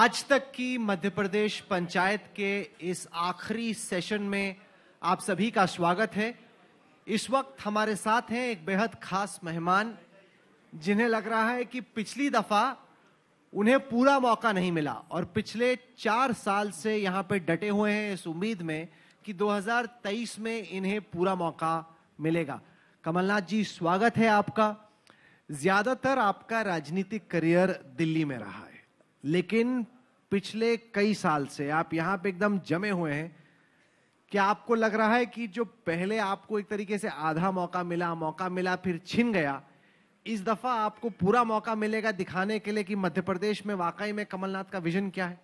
आज तक की मध्य प्रदेश पंचायत के इस आखिरी सेशन में आप सभी का स्वागत है इस वक्त हमारे साथ हैं एक बेहद खास मेहमान जिन्हें लग रहा है कि पिछली दफा उन्हें पूरा मौका नहीं मिला और पिछले चार साल से यहाँ पे डटे हुए हैं इस उम्मीद में कि 2023 में इन्हें पूरा मौका मिलेगा कमलनाथ जी स्वागत है आपका ज्यादातर आपका राजनीतिक करियर दिल्ली में रहा है लेकिन पिछले कई साल से आप यहां पे एकदम जमे हुए हैं क्या आपको लग रहा है कि जो पहले आपको एक तरीके से आधा मौका मिला मौका मिला फिर छिन गया इस दफा आपको पूरा मौका मिलेगा दिखाने के लिए कि मध्य प्रदेश में वाकई में कमलनाथ का विजन क्या है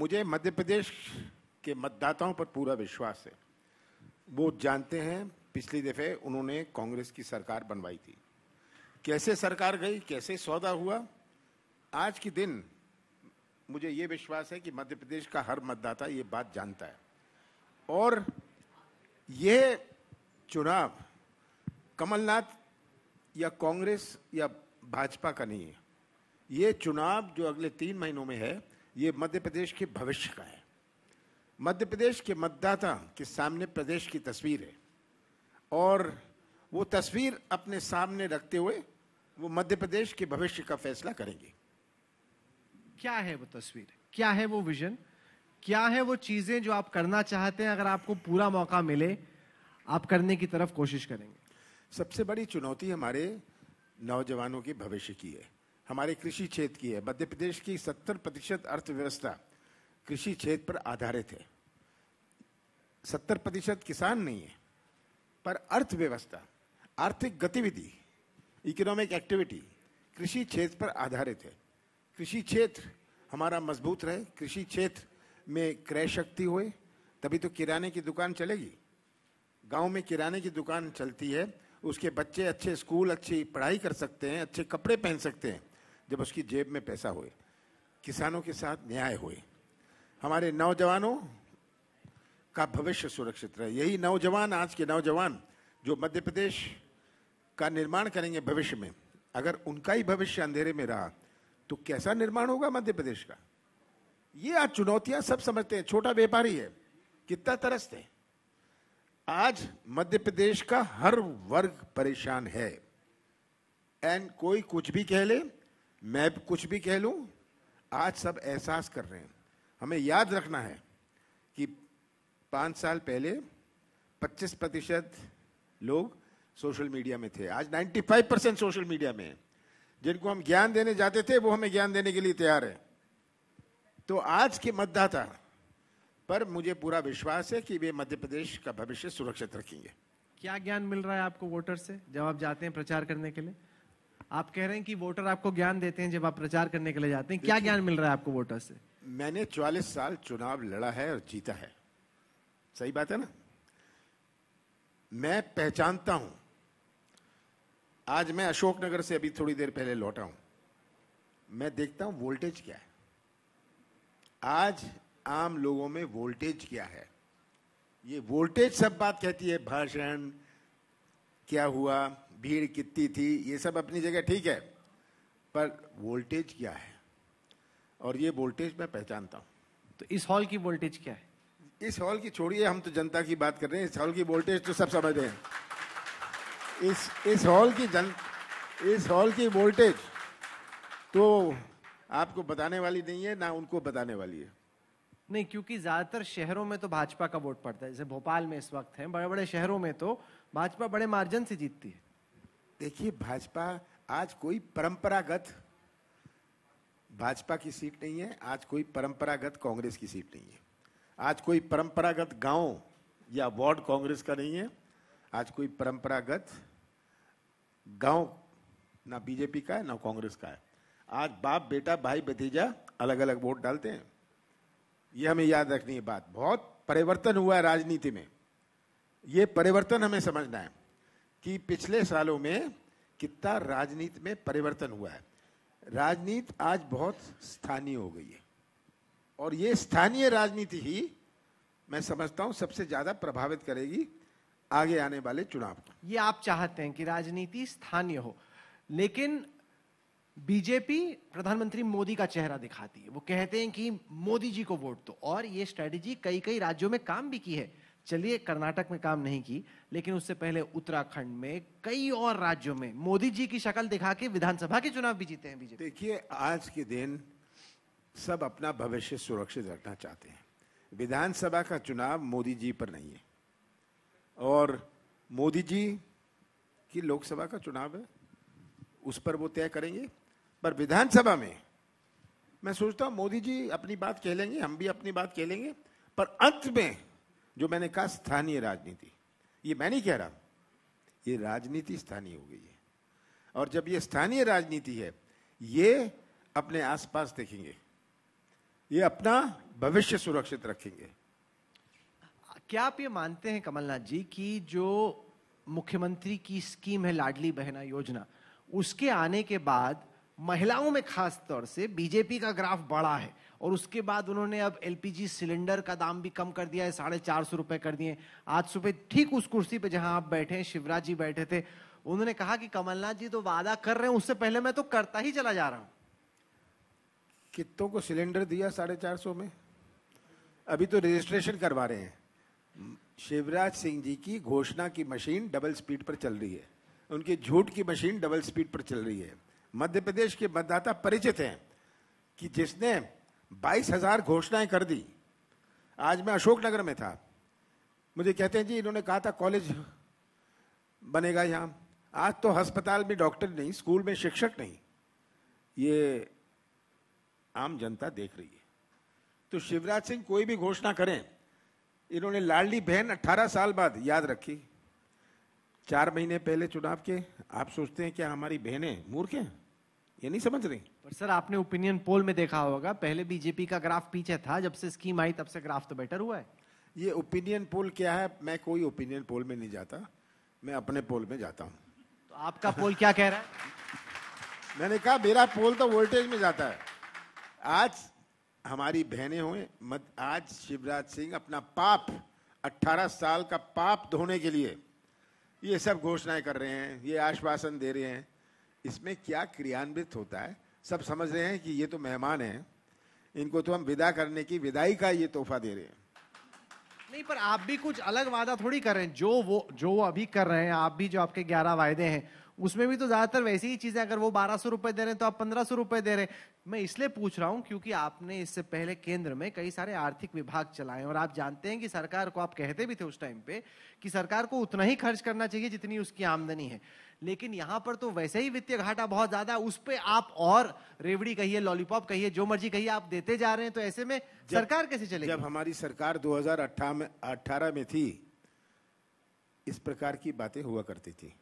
मुझे मध्य प्रदेश के मतदाताओं पर पूरा विश्वास है वो जानते हैं पिछली दफे उन्होंने कांग्रेस की सरकार बनवाई थी कैसे सरकार गई कैसे सौदा हुआ आज के दिन मुझे ये विश्वास है कि मध्य प्रदेश का हर मतदाता ये बात जानता है और यह चुनाव कमलनाथ या कांग्रेस या भाजपा का नहीं है ये चुनाव जो अगले तीन महीनों में है ये मध्य प्रदेश के भविष्य का है मध्य प्रदेश के मतदाता के सामने प्रदेश की तस्वीर है और वो तस्वीर अपने सामने रखते हुए वो मध्य प्रदेश के भविष्य का फैसला करेंगे क्या है वो तस्वीर क्या है वो विजन क्या है वो चीजें जो आप करना चाहते हैं अगर आपको पूरा मौका मिले आप करने की तरफ कोशिश करेंगे सबसे बड़ी चुनौती हमारे नौजवानों के भविष्य की है हमारे कृषि क्षेत्र की है मध्य प्रदेश की सत्तर प्रतिशत अर्थव्यवस्था कृषि क्षेत्र पर आधारित है सत्तर प्रतिशत किसान नहीं है पर अर्थव्यवस्था आर्थिक गतिविधि इकोनॉमिक एक्टिविटी कृषि क्षेत्र पर आधारित है कृषि क्षेत्र हमारा मजबूत रहे कृषि क्षेत्र में क्रय शक्ति होए तभी तो किराने की दुकान चलेगी गांव में किराने की दुकान चलती है उसके बच्चे अच्छे स्कूल अच्छी पढ़ाई कर सकते हैं अच्छे कपड़े पहन सकते हैं जब उसकी जेब में पैसा होए किसानों के साथ न्याय होए हमारे नौजवानों का भविष्य सुरक्षित रहे यही नौजवान आज के नौजवान जो मध्य प्रदेश का निर्माण करेंगे भविष्य में अगर उनका ही भविष्य अंधेरे में रहा तो कैसा निर्माण होगा मध्य प्रदेश का ये आज चुनौतियां सब समझते हैं छोटा व्यापारी है कितना तरसते हैं आज मध्य प्रदेश का हर वर्ग परेशान है एंड कोई कुछ भी कह ले मैं कुछ भी कह लूं आज सब एहसास कर रहे हैं हमें याद रखना है कि पांच साल पहले 25 प्रतिशत लोग सोशल मीडिया में थे आज 95 परसेंट सोशल मीडिया में है जिनको हम ज्ञान देने जाते थे वो हमें ज्ञान देने के लिए तैयार है तो आज के मतदाता पर मुझे पूरा विश्वास है कि वे मध्य प्रदेश का भविष्य सुरक्षित रखेंगे क्या ज्ञान मिल रहा है आपको वोटर से जब आप जाते हैं प्रचार करने के लिए आप कह रहे हैं कि वोटर आपको ज्ञान देते हैं जब आप प्रचार करने के लिए जाते हैं क्या ज्ञान मिल रहा है आपको वोटर से मैंने 44 साल चुनाव लड़ा है और जीता है सही बात है ना मैं पहचानता हूं आज मैं अशोकनगर से अभी थोड़ी देर पहले लौटा हूं मैं देखता हूं वोल्टेज क्या है आज आम लोगों में वोल्टेज क्या है ये वोल्टेज सब बात कहती है भाषण क्या हुआ भीड़ कितनी थी ये सब अपनी जगह ठीक है पर वोल्टेज क्या है और ये वोल्टेज मैं पहचानता हूं तो इस हॉल की वोल्टेज क्या है इस हॉल की छोड़िए हम तो जनता की बात कर रहे हैं इस हॉल की वोल्टेज तो सब समझ रहे हैं इस इस हॉल की जन इस हॉल की वोल्टेज तो आपको बताने वाली नहीं है ना उनको बताने वाली है नहीं क्योंकि ज्यादातर शहरों में तो भाजपा का वोट पड़ता है जैसे भोपाल में इस वक्त है बड़े बड़े शहरों में तो भाजपा बड़े मार्जिन से जीतती है देखिए भाजपा आज कोई परंपरागत भाजपा की सीट नहीं है आज कोई परंपरागत कांग्रेस की सीट नहीं है आज कोई परंपरागत गांव या वार्ड कांग्रेस का नहीं है आज कोई परंपरागत गांव ना बीजेपी का है ना कांग्रेस का है आज बाप बेटा भाई भतीजा अलग अलग वोट डालते हैं ये हमें याद रखनी है बात बहुत परिवर्तन हुआ है राजनीति में ये परिवर्तन हमें समझना है कि पिछले सालों में कितना राजनीति में परिवर्तन हुआ है राजनीति आज बहुत स्थानीय हो गई है और ये स्थानीय राजनीति ही मैं समझता हूँ सबसे ज़्यादा प्रभावित करेगी आगे आने वाले चुनाव ये आप चाहते हैं कि राजनीति स्थानीय हो लेकिन बीजेपी प्रधानमंत्री मोदी का चेहरा दिखाती है वो कहते हैं कि मोदी जी को वोट दो और ये स्ट्रेटेजी कई कई राज्यों में काम भी की है चलिए कर्नाटक में काम नहीं की लेकिन उससे पहले उत्तराखंड में कई और राज्यों में मोदी जी की शक्ल दिखा के विधानसभा के चुनाव भी जीते हैं बीजेपी देखिए आज के दिन सब अपना भविष्य सुरक्षित रखना चाहते हैं विधानसभा का चुनाव मोदी जी पर नहीं है और मोदी जी की लोकसभा का चुनाव है उस पर वो तय करेंगे पर विधानसभा में मैं सोचता हूँ मोदी जी अपनी बात कह लेंगे हम भी अपनी बात कह लेंगे पर अंत में जो मैंने कहा स्थानीय राजनीति ये मैं नहीं कह रहा ये राजनीति स्थानीय हो गई है और जब ये स्थानीय राजनीति है ये अपने आसपास देखेंगे ये अपना भविष्य सुरक्षित रखेंगे क्या आप ये मानते हैं कमलनाथ जी कि जो मुख्यमंत्री की स्कीम है लाडली बहना योजना उसके आने के बाद महिलाओं में खास तौर से बीजेपी का ग्राफ बढ़ा है और उसके बाद उन्होंने अब एलपीजी सिलेंडर का दाम भी कम कर दिया है साढ़े चार सौ रुपए कर दिए आज सुबह ठीक उस कुर्सी पे जहां आप बैठे हैं शिवराज जी बैठे थे उन्होंने कहा कि कमलनाथ जी तो वादा कर रहे हैं उससे पहले मैं तो करता ही चला जा रहा हूं कितों को सिलेंडर दिया साढ़े चार सौ में अभी तो रजिस्ट्रेशन करवा रहे हैं शिवराज सिंह जी की घोषणा की मशीन डबल स्पीड पर चल रही है उनकी झूठ की मशीन डबल स्पीड पर चल रही है मध्य प्रदेश के मतदाता परिचित हैं कि जिसने बाईस हजार घोषणाएं कर दी आज मैं अशोकनगर में था मुझे कहते हैं जी इन्होंने कहा था कॉलेज बनेगा यहाँ आज तो अस्पताल में डॉक्टर नहीं स्कूल में शिक्षक नहीं ये आम जनता देख रही है तो शिवराज सिंह कोई भी घोषणा करें इन्होंने लाडली बहन 18 साल बाद याद रखी चार महीने पहले चुनाव के आप सोचते हैं क्या हमारी बहनें मूर्ख हैं ये नहीं समझ रही पर सर आपने ओपिनियन पोल में देखा होगा पहले बीजेपी का ग्राफ पीछे था जब से स्कीम आई तब से ग्राफ तो बेटर हुआ है ये ओपिनियन पोल क्या है मैं कोई ओपिनियन पोल में नहीं जाता मैं अपने पोल में जाता हूँ तो आपका पोल क्या कह रहा है मैंने कहा मेरा पोल तो वोल्टेज में जाता है आज हमारी बहनें हुए मत आज शिवराज सिंह अपना पाप 18 साल का पाप धोने के लिए ये सब घोषणाएं कर रहे हैं ये आश्वासन दे रहे हैं इसमें क्या क्रियान्वित होता है सब समझ रहे हैं कि ये तो मेहमान हैं इनको तो हम विदा करने की विदाई का ये तोहफा दे रहे हैं नहीं पर आप भी कुछ अलग वादा थोड़ी कर रहे हैं जो वो जो वो अभी कर रहे हैं आप भी जो आपके ग्यारह वायदे हैं उसमें भी तो ज्यादातर वैसी ही चीजें अगर वो बारह सौ रुपए दे रहे हैं तो आप पंद्रह सौ रुपए दे रहे हैं मैं इसलिए पूछ रहा हूं क्योंकि आपने इससे पहले केंद्र में कई सारे आर्थिक विभाग चलाए और आप जानते हैं कि सरकार को आप कहते भी थे उस टाइम पे कि सरकार को उतना ही खर्च करना चाहिए जितनी उसकी आमदनी है लेकिन यहाँ पर तो वैसे ही वित्तीय घाटा बहुत ज्यादा है उस पर आप और रेवड़ी कहिए लॉलीपॉप कहिए जो मर्जी कहिए आप देते जा रहे हैं तो ऐसे में सरकार कैसे चलेगी जब हमारी सरकार दो में थी इस प्रकार की बातें हुआ करती थी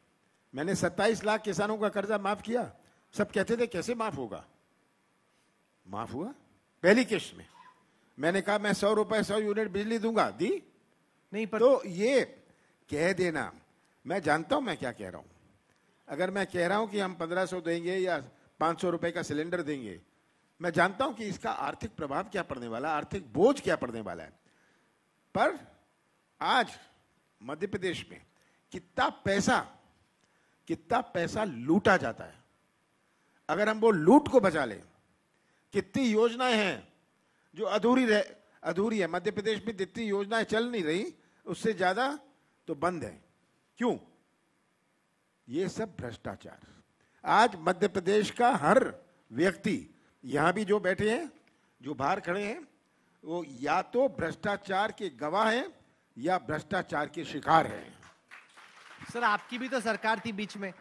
मैंने 27 लाख किसानों का कर्जा माफ किया सब कहते थे कैसे माफ होगा माफ हुआ पहली किश्त में मैंने कहा मैं सौ रुपए सौ यूनिट बिजली दूंगा दी नहीं पर... तो ये कह देना मैं जानता हूं मैं क्या कह रहा हूं अगर मैं कह रहा हूं कि हम पंद्रह सौ देंगे या पांच सौ रुपए का सिलेंडर देंगे मैं जानता हूं कि इसका आर्थिक प्रभाव क्या पड़ने वाला है आर्थिक बोझ क्या पड़ने वाला है पर आज मध्य प्रदेश में कितना पैसा कितना पैसा लूटा जाता है अगर हम वो लूट को बचा लें कितनी योजनाएं हैं जो अधूरी रह अधूरी है मध्य प्रदेश में जितनी योजनाएं चल नहीं रही उससे ज़्यादा तो बंद है क्यों ये सब भ्रष्टाचार आज मध्य प्रदेश का हर व्यक्ति यहां भी जो बैठे हैं जो बाहर खड़े हैं वो या तो भ्रष्टाचार के गवाह हैं या भ्रष्टाचार के शिकार हैं सर आपकी भी तो सरकार थी बीच में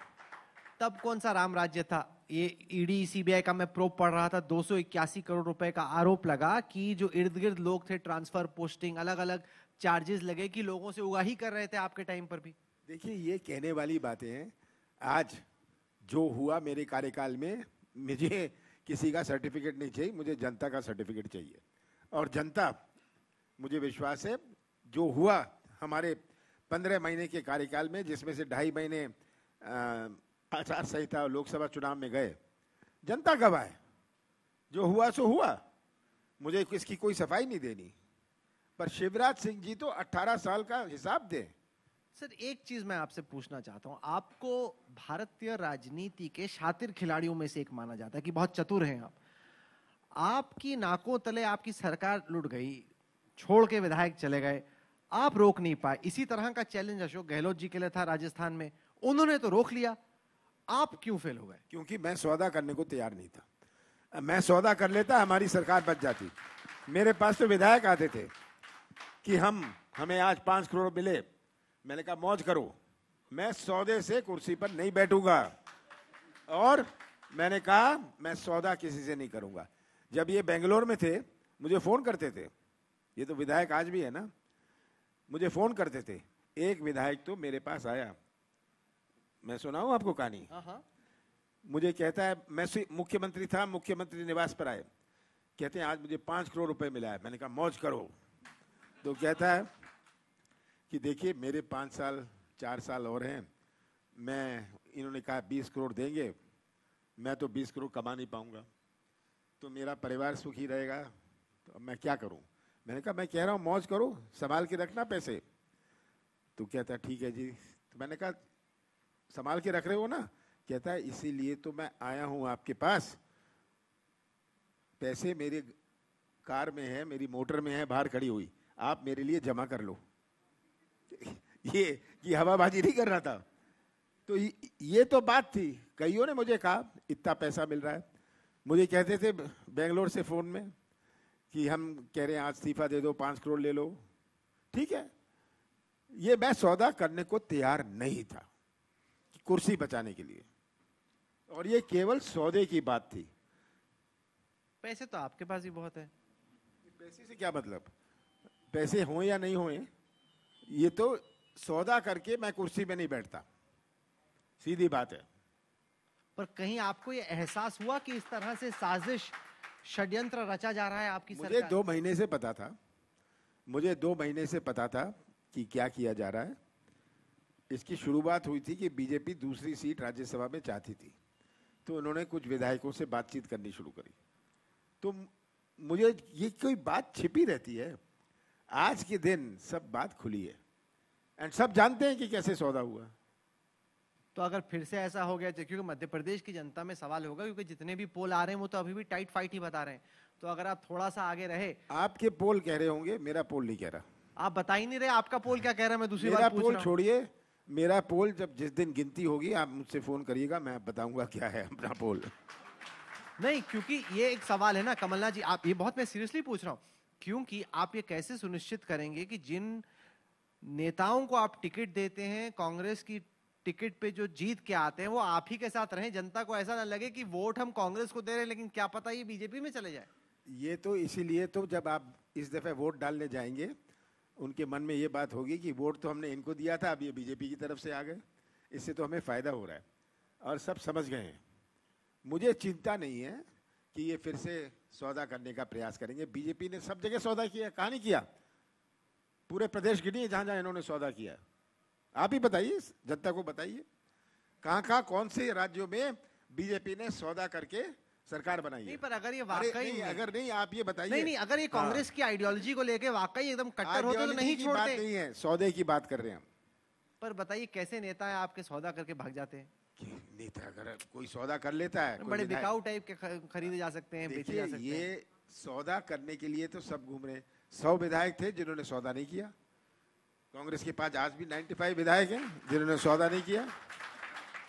तब कौन सा राम राज्य था ये ईडी e सीबीआई का मैं प्रोप पढ़ रहा था दो करोड़ रुपए का आरोप लगा कि जो इर्द गिर्द लोग थे ट्रांसफर पोस्टिंग अलग अलग चार्जेस लगे कि लोगों से उगाही कर रहे थे आपके टाइम पर भी देखिए ये कहने वाली बातें हैं आज जो हुआ मेरे कार्यकाल में मुझे किसी का सर्टिफिकेट नहीं चाहिए मुझे जनता का सर्टिफिकेट चाहिए और जनता मुझे विश्वास है जो हुआ हमारे पंद्रह महीने के कार्यकाल में जिसमें से ढाई महीने आचार संहिता और लोकसभा चुनाव में गए जनता गवाह जो हुआ सो हुआ मुझे इसकी कोई सफाई नहीं देनी पर शिवराज सिंह जी तो 18 साल का हिसाब दे सर एक चीज मैं आपसे पूछना चाहता हूँ आपको भारतीय राजनीति के शातिर खिलाड़ियों में से एक माना जाता है कि बहुत चतुर हैं आप आपकी नाकों तले आपकी सरकार लुट गई छोड़ के विधायक चले गए आप रोक नहीं पाए इसी तरह का चैलेंज अशोक गहलोत जी के लिए था राजस्थान में उन्होंने तो रोक लिया आप क्यों फेल हो गए क्योंकि मैं सौदा करने को तैयार नहीं था मैं सौदा कर लेता हमारी सरकार बच जाती मेरे पास तो विधायक आते थे कि हम हमें आज पांच करोड़ मिले मैंने कहा मौज करो मैं सौदे से कुर्सी पर नहीं बैठूंगा और मैंने कहा मैं सौदा किसी से नहीं करूंगा जब ये बेंगलोर में थे मुझे फ़ोन करते थे ये तो विधायक आज भी है ना मुझे फोन करते थे एक विधायक तो मेरे पास आया मैं सुनाऊ आपको कहानी हाँ, हाँ। मुझे कहता है मैं मुख्यमंत्री था मुख्यमंत्री निवास पर आए कहते हैं आज मुझे पांच करोड़ रुपए मिला है मैंने कहा मौज करो तो कहता है कि देखिए मेरे पाँच साल चार साल और हैं मैं इन्होंने कहा बीस करोड़ देंगे मैं तो बीस करोड़ कमा नहीं पाऊंगा तो मेरा परिवार सुखी रहेगा तो मैं क्या करूं मैंने कहा मैं कह रहा हूँ मौज करो संभाल के रखना पैसे तो कहता ठीक है जी तो मैंने कहा संभाल के रख रहे हो ना कहता है इसीलिए तो मैं आया हूँ आपके पास पैसे मेरे कार में है मेरी मोटर में है बाहर खड़ी हुई आप मेरे लिए जमा कर लो ये कि हवाबाजी नहीं कर रहा था तो ये तो बात थी कईयों ने मुझे कहा इतना पैसा मिल रहा है मुझे कहते थे बेंगलोर से फ़ोन में कि हम कह रहे हैं आज इस्तीफा दे दो पांच करोड़ ले लो ठीक है ये मैं सौदा करने को तैयार नहीं था कुर्सी बचाने के लिए और ये केवल सौदे की बात थी पैसे तो आपके पास ही बहुत है पैसे से क्या मतलब पैसे हों या नहीं हों ये तो सौदा करके मैं कुर्सी में नहीं बैठता सीधी बात है पर कहीं आपको ये एहसास हुआ कि इस तरह से साजिश षड्यंत्र रचा जा रहा है आपकी मुझे सरकार? दो महीने से पता था मुझे दो महीने से पता था कि क्या किया जा रहा है इसकी शुरुआत हुई थी कि बीजेपी दूसरी सीट राज्यसभा में चाहती थी तो उन्होंने कुछ विधायकों से बातचीत करनी शुरू करी तो मुझे ये कोई बात छिपी रहती है आज के दिन सब बात खुली है एंड सब जानते हैं कि कैसे सौदा हुआ तो अगर फिर से ऐसा हो गया क्योंकि मध्य प्रदेश की जनता में सवाल होगा क्योंकि जितने भी पोल आ रहे हैं वो तो अभी भी टाइट फाइट ही बता रहे हैं तो अगर आप थोड़ा सा आगे रहे आपके पोल कह रहे होंगे मेरा पोल नहीं कह रहा आप बता ही नहीं रहे आपका पोल क्या कह रहा है मैं दूसरी बार पोल छोड़िए मेरा पोल जब जिस दिन गिनती होगी आप मुझसे फोन करिएगा मैं बताऊंगा क्या है अपना पोल नहीं क्योंकि ये एक सवाल है ना कमलनाथ जी आप ये बहुत मैं सीरियसली पूछ रहा हूँ क्योंकि आप ये कैसे सुनिश्चित करेंगे कि जिन नेताओं को आप टिकट देते हैं कांग्रेस की टिकट पे जो जीत के आते हैं वो आप ही के साथ रहें जनता को ऐसा ना लगे कि वोट हम कांग्रेस को दे रहे हैं लेकिन क्या पता ये बीजेपी में चले जाए ये तो इसीलिए तो जब आप इस दफ़े वोट डालने जाएंगे उनके मन में ये बात होगी कि वोट तो हमने इनको दिया था अब ये बीजेपी की तरफ से आ गए इससे तो हमें फ़ायदा हो रहा है और सब समझ गए हैं मुझे चिंता नहीं है कि ये फिर से सौदा करने का प्रयास करेंगे बीजेपी ने सब जगह सौदा किया कहा नहीं किया पूरे प्रदेश गिनी जहाँ जहाँ इन्होंने सौदा किया आप ही बताइए जनता को बताइए कहाँ कहाँ कौन से राज्यों में बीजेपी ने सौदा करके सरकार बनाई नहीं पर अगर ये वाकई नहीं, अगर नहीं आप ये बताइए नहीं नहीं अगर ये हाँ। कांग्रेस की आइडियोलॉजी को लेके वाकई एकदम कट्टर होते तो नहीं छोड़ते बात नहीं है सौदे की बात कर रहे हैं हम पर बताइए कैसे नेता है आपके सौदा करके भाग जाते हैं नेता अगर कोई सौदा कर लेता है बड़े बिकाऊ टाइप के खरीदे जा सकते हैं बेचे जा सकते ये सौदा करने के लिए तो सब घूम रहे सौ विधायक थे जिन्होंने सौदा नहीं किया कांग्रेस के पास आज भी 95 विधायक हैं जिन्होंने सौदा नहीं किया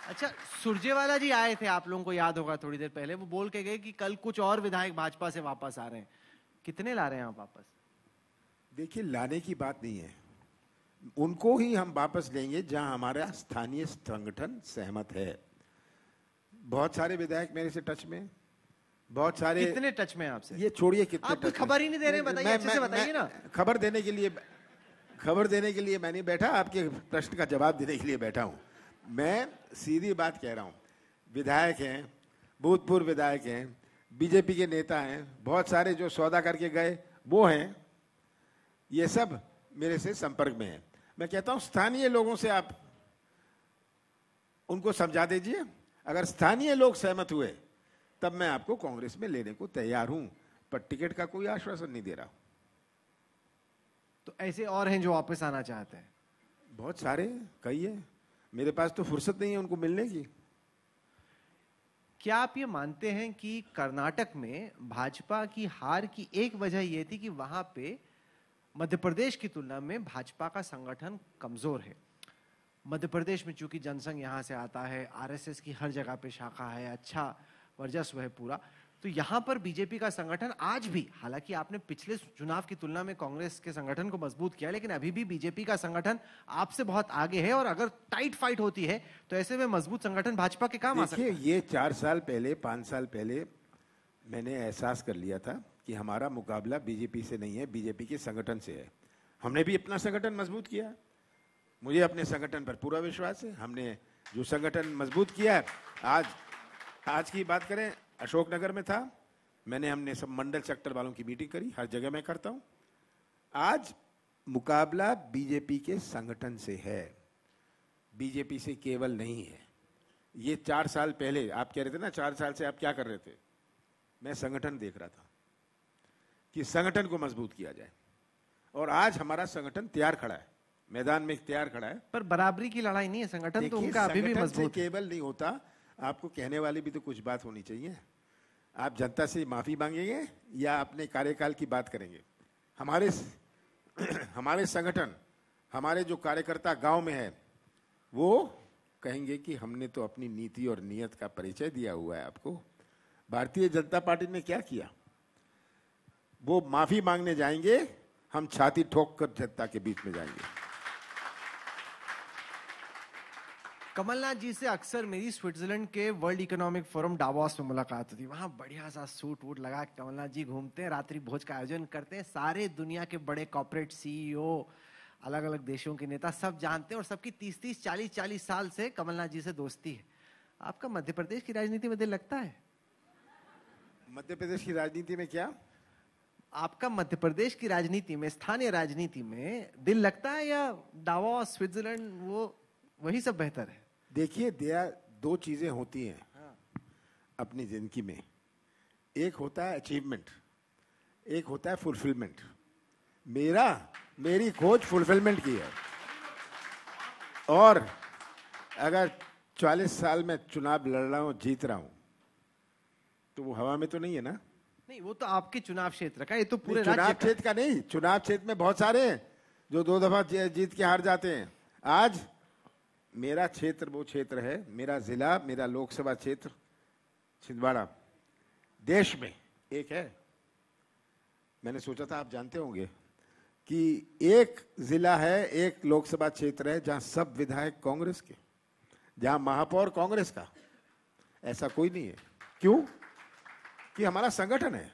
अच्छा सुरजेवाला जी आए थे आप लोगों को याद होगा थोड़ी देर पहले वो बोल के गए कि कल कुछ और विधायक भाजपा से वापस आ रहे हैं कितने ला रहे हैं आप वापस देखिए लाने की बात नहीं है उनको ही हम वापस लेंगे जहां हमारा स्थानीय संगठन सहमत है बहुत सारे विधायक मेरे से टच में बहुत सारे कितने टच में आपसे ये छोड़िए कितने आप खबर ही नहीं दे रहे बताइए अच्छे से बताइए ना खबर देने के लिए खबर देने के लिए मैं नहीं बैठा आपके प्रश्न का जवाब देने के लिए बैठा हूँ मैं सीधी बात कह रहा हूँ विधायक हैं भूतपूर्व विधायक हैं बीजेपी के नेता हैं बहुत सारे जो सौदा करके गए वो हैं ये सब मेरे से संपर्क में है मैं कहता हूँ स्थानीय लोगों से आप उनको समझा दीजिए अगर स्थानीय लोग सहमत हुए तब मैं आपको कांग्रेस में लेने को तैयार हूँ पर टिकट का कोई आश्वासन नहीं दे रहा हूँ तो ऐसे और हैं जो वापस आना चाहते हैं बहुत सारे कई है मेरे पास तो फुर्सत नहीं है उनको मिलने की क्या आप ये मानते हैं कि कर्नाटक में भाजपा की हार की एक वजह यह थी कि वहां पे मध्य प्रदेश की तुलना में भाजपा का संगठन कमजोर है मध्य प्रदेश में चूंकि जनसंघ यहाँ से आता है आरएसएस की हर जगह पे शाखा है अच्छा वर्चस्व है पूरा तो यहां पर बीजेपी का संगठन आज भी हालांकि आपने पिछले चुनाव की तुलना में कांग्रेस के संगठन को मजबूत किया लेकिन अभी भी बीजेपी का संगठन आपसे बहुत आगे है और अगर टाइट फाइट होती है तो ऐसे में मजबूत संगठन भाजपा के काम आ सकता है ये चार साल पहले पांच साल पहले मैंने एहसास कर लिया था कि हमारा मुकाबला बीजेपी से नहीं है बीजेपी के संगठन से है हमने भी अपना संगठन मजबूत किया मुझे अपने संगठन पर पूरा विश्वास है हमने जो संगठन मजबूत किया है आज आज की बात करें अशोकनगर में था मैंने हमने सब मंडल सेक्टर वालों की मीटिंग करी हर जगह मैं करता हूं आज मुकाबला बीजेपी के संगठन से है बीजेपी से केवल नहीं है ये चार साल पहले आप कह रहे थे ना चार साल से आप क्या कर रहे थे मैं संगठन देख रहा था कि संगठन को मजबूत किया जाए और आज हमारा संगठन तैयार खड़ा है मैदान में तैयार खड़ा है पर बराबरी की लड़ाई नहीं है संगठन तो उनका अभी भी मजबूत केवल नहीं होता आपको कहने वाली भी तो कुछ बात होनी चाहिए आप जनता से माफ़ी मांगेंगे या अपने कार्यकाल की बात करेंगे हमारे हमारे संगठन हमारे जो कार्यकर्ता गांव में है वो कहेंगे कि हमने तो अपनी नीति और नियत का परिचय दिया हुआ है आपको भारतीय जनता पार्टी ने क्या किया वो माफ़ी मांगने जाएंगे हम छाती ठोक कर जनता के बीच में जाएंगे कमलनाथ जी से अक्सर मेरी स्विट्जरलैंड के वर्ल्ड इकोनॉमिक फोरम डावास में मुलाकात होती वहाँ बढ़िया सा सूट वूट लगा कमलनाथ जी घूमते हैं रात्रि भोज का आयोजन करते हैं सारे दुनिया के बड़े कॉपोरेट सीईओ अलग अलग देशों के नेता सब जानते हैं और सबकी तीस तीस चालीस चालीस साल से कमलनाथ जी से दोस्ती है आपका मध्य प्रदेश की राजनीति में दिल लगता है मध्य प्रदेश की राजनीति में क्या आपका मध्य प्रदेश की राजनीति में स्थानीय राजनीति में दिल लगता है या डावा स्विट्जरलैंड वो वही सब बेहतर है देखिए दया दो चीज़ें होती हैं हाँ। अपनी ज़िंदगी में एक होता है अचीवमेंट एक होता है फुलफिलमेंट मेरा मेरी खोज फुलफिलमेंट की है और अगर 40 साल में चुनाव लड़ रहा हूँ जीत रहा हूँ तो वो हवा में तो नहीं है ना नहीं वो तो आपके चुनाव क्षेत्र का ये तो पूरे चुनाव क्षेत्र का नहीं चुनाव क्षेत्र में बहुत सारे हैं जो दो दफा जीत के हार जाते हैं आज मेरा क्षेत्र वो क्षेत्र है मेरा जिला मेरा लोकसभा क्षेत्र छिंदवाड़ा देश में एक है मैंने सोचा था आप जानते होंगे कि एक जिला है एक लोकसभा क्षेत्र है जहां सब विधायक कांग्रेस के जहां महापौर कांग्रेस का ऐसा कोई नहीं है क्यों कि हमारा संगठन है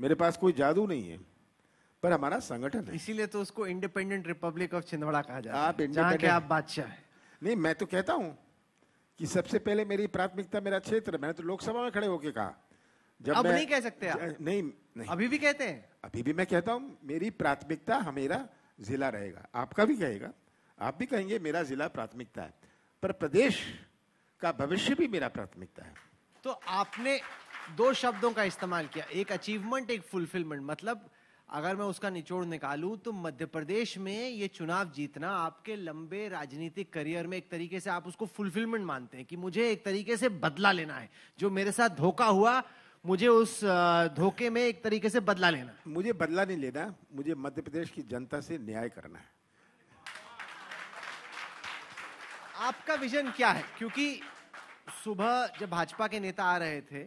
मेरे पास कोई जादू नहीं है पर हमारा संगठन है इसीलिए तो उसको इंडिपेंडेंट रिपब्लिक ऑफ छिंदवाड़ा कहा जाता है जहाँ के आप बादशाह है नहीं मैं तो कहता हूँ कि सबसे पहले मेरी प्राथमिकता मेरा क्षेत्र मैंने तो लोकसभा में खड़े होके कहा जब अब मैं, नहीं कह सकते आप नहीं नहीं अभी भी कहते हैं अभी भी मैं कहता हूँ मेरी प्राथमिकता हमेरा जिला रहेगा आपका भी कहेगा आप भी कहेंगे मेरा जिला प्राथमिकता है पर प्रदेश का भविष्य भी मेरा प्राथमिकता है तो आपने दो शब्दों का इस्तेमाल किया एक अचीवमेंट एक फुलफिलमेंट मतलब अगर मैं उसका निचोड़ निकालूं तो मध्य प्रदेश में ये चुनाव जीतना आपके लंबे राजनीतिक करियर में एक तरीके से आप उसको फुलफिलमेंट मानते हैं कि मुझे एक तरीके से बदला लेना है जो मेरे साथ धोखा हुआ मुझे उस धोखे में एक तरीके से बदला लेना है मुझे बदला नहीं लेना मुझे मध्य प्रदेश की जनता से न्याय करना है आपका विजन क्या है क्योंकि सुबह जब भाजपा के नेता आ रहे थे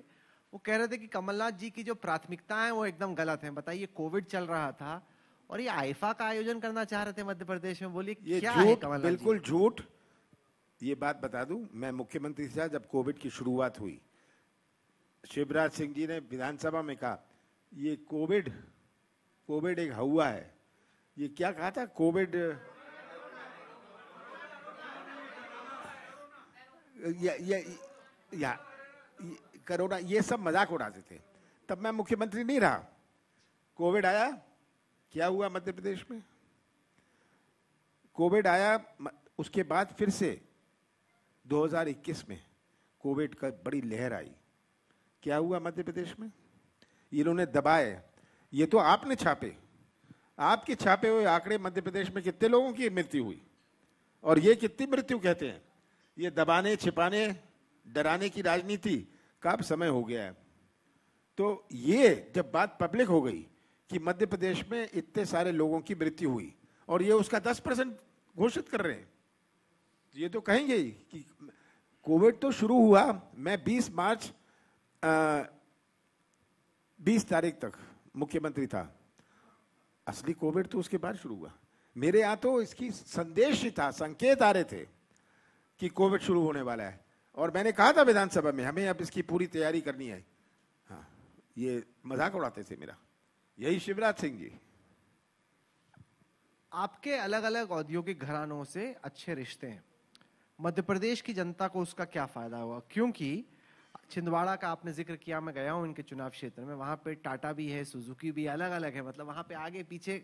वो कह रहे थे कि कमलनाथ जी की जो प्राथमिकता है वो एकदम गलत है बताइए कोविड चल रहा था और ये आइफा का आयोजन करना चाह रहे थे मध्य प्रदेश में बोलिए क्या है कमलनाथ बिल्कुल झूठ ये बात बता दूं मैं मुख्यमंत्री से जब कोविड की शुरुआत हुई शिवराज सिंह जी ने विधानसभा में कहा ये कोविड कोविड एक हवा है ये क्या कहा था कोविड या, या, या, या कोरोना ये सब मजाक उड़ाते थे तब मैं मुख्यमंत्री नहीं रहा कोविड आया क्या हुआ मध्य प्रदेश में कोविड आया उसके बाद फिर से 2021 में कोविड का बड़ी लहर आई क्या हुआ मध्य प्रदेश में इन्होंने दबाए ये तो आपने छापे आपके छापे हुए आंकड़े मध्य प्रदेश में कितने लोगों की मृत्यु हुई और ये कितनी मृत्यु कहते हैं ये दबाने छिपाने डराने की राजनीति का समय हो गया है तो ये जब बात पब्लिक हो गई कि मध्य प्रदेश में इतने सारे लोगों की मृत्यु हुई और ये उसका दस परसेंट घोषित कर रहे हैं ये तो कहेंगे ही कि कोविड तो शुरू हुआ मैं 20 मार्च आ, 20 तारीख तक मुख्यमंत्री था असली कोविड तो उसके बाद शुरू हुआ मेरे यहाँ तो इसकी संदेश ही था संकेत आ रहे थे कि कोविड शुरू होने वाला है और मैंने कहा था विधानसभा में हमें अब इसकी पूरी तैयारी करनी है हाँ ये मजाक उड़ाते थे मेरा यही शिवराज सिंह जी आपके अलग अलग औद्योगिक घरानों से अच्छे रिश्ते हैं मध्य प्रदेश की जनता को उसका क्या फायदा हुआ क्योंकि छिंदवाड़ा का आपने जिक्र किया मैं गया हूँ इनके चुनाव क्षेत्र में वहाँ पे टाटा भी है सुजुकी भी अलग अलग है मतलब वहाँ पे आगे पीछे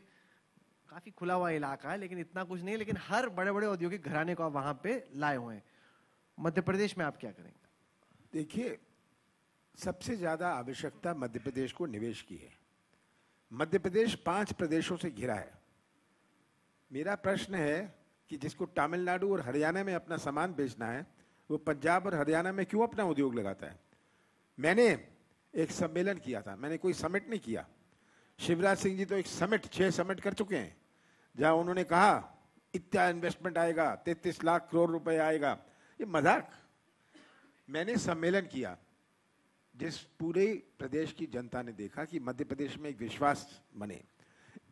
काफी खुला हुआ इलाका है लेकिन इतना कुछ नहीं लेकिन हर बड़े बड़े औद्योगिक घराने को आप वहाँ पे लाए हुए हैं मध्य प्रदेश में आप क्या करेंगे देखिए सबसे ज़्यादा आवश्यकता मध्य प्रदेश को निवेश की है मध्य प्रदेश पांच प्रदेशों से घिरा है मेरा प्रश्न है कि जिसको तमिलनाडु और हरियाणा में अपना सामान बेचना है वो पंजाब और हरियाणा में क्यों अपना उद्योग लगाता है मैंने एक सम्मेलन किया था मैंने कोई समिट नहीं किया शिवराज सिंह जी तो एक समिट छः समिट कर चुके हैं जहां उन्होंने कहा इतना इन्वेस्टमेंट आएगा तैतीस लाख करोड़ रुपए आएगा ये मजाक मैंने सम्मेलन किया जिस पूरे प्रदेश की जनता ने देखा कि मध्य प्रदेश में एक विश्वास बने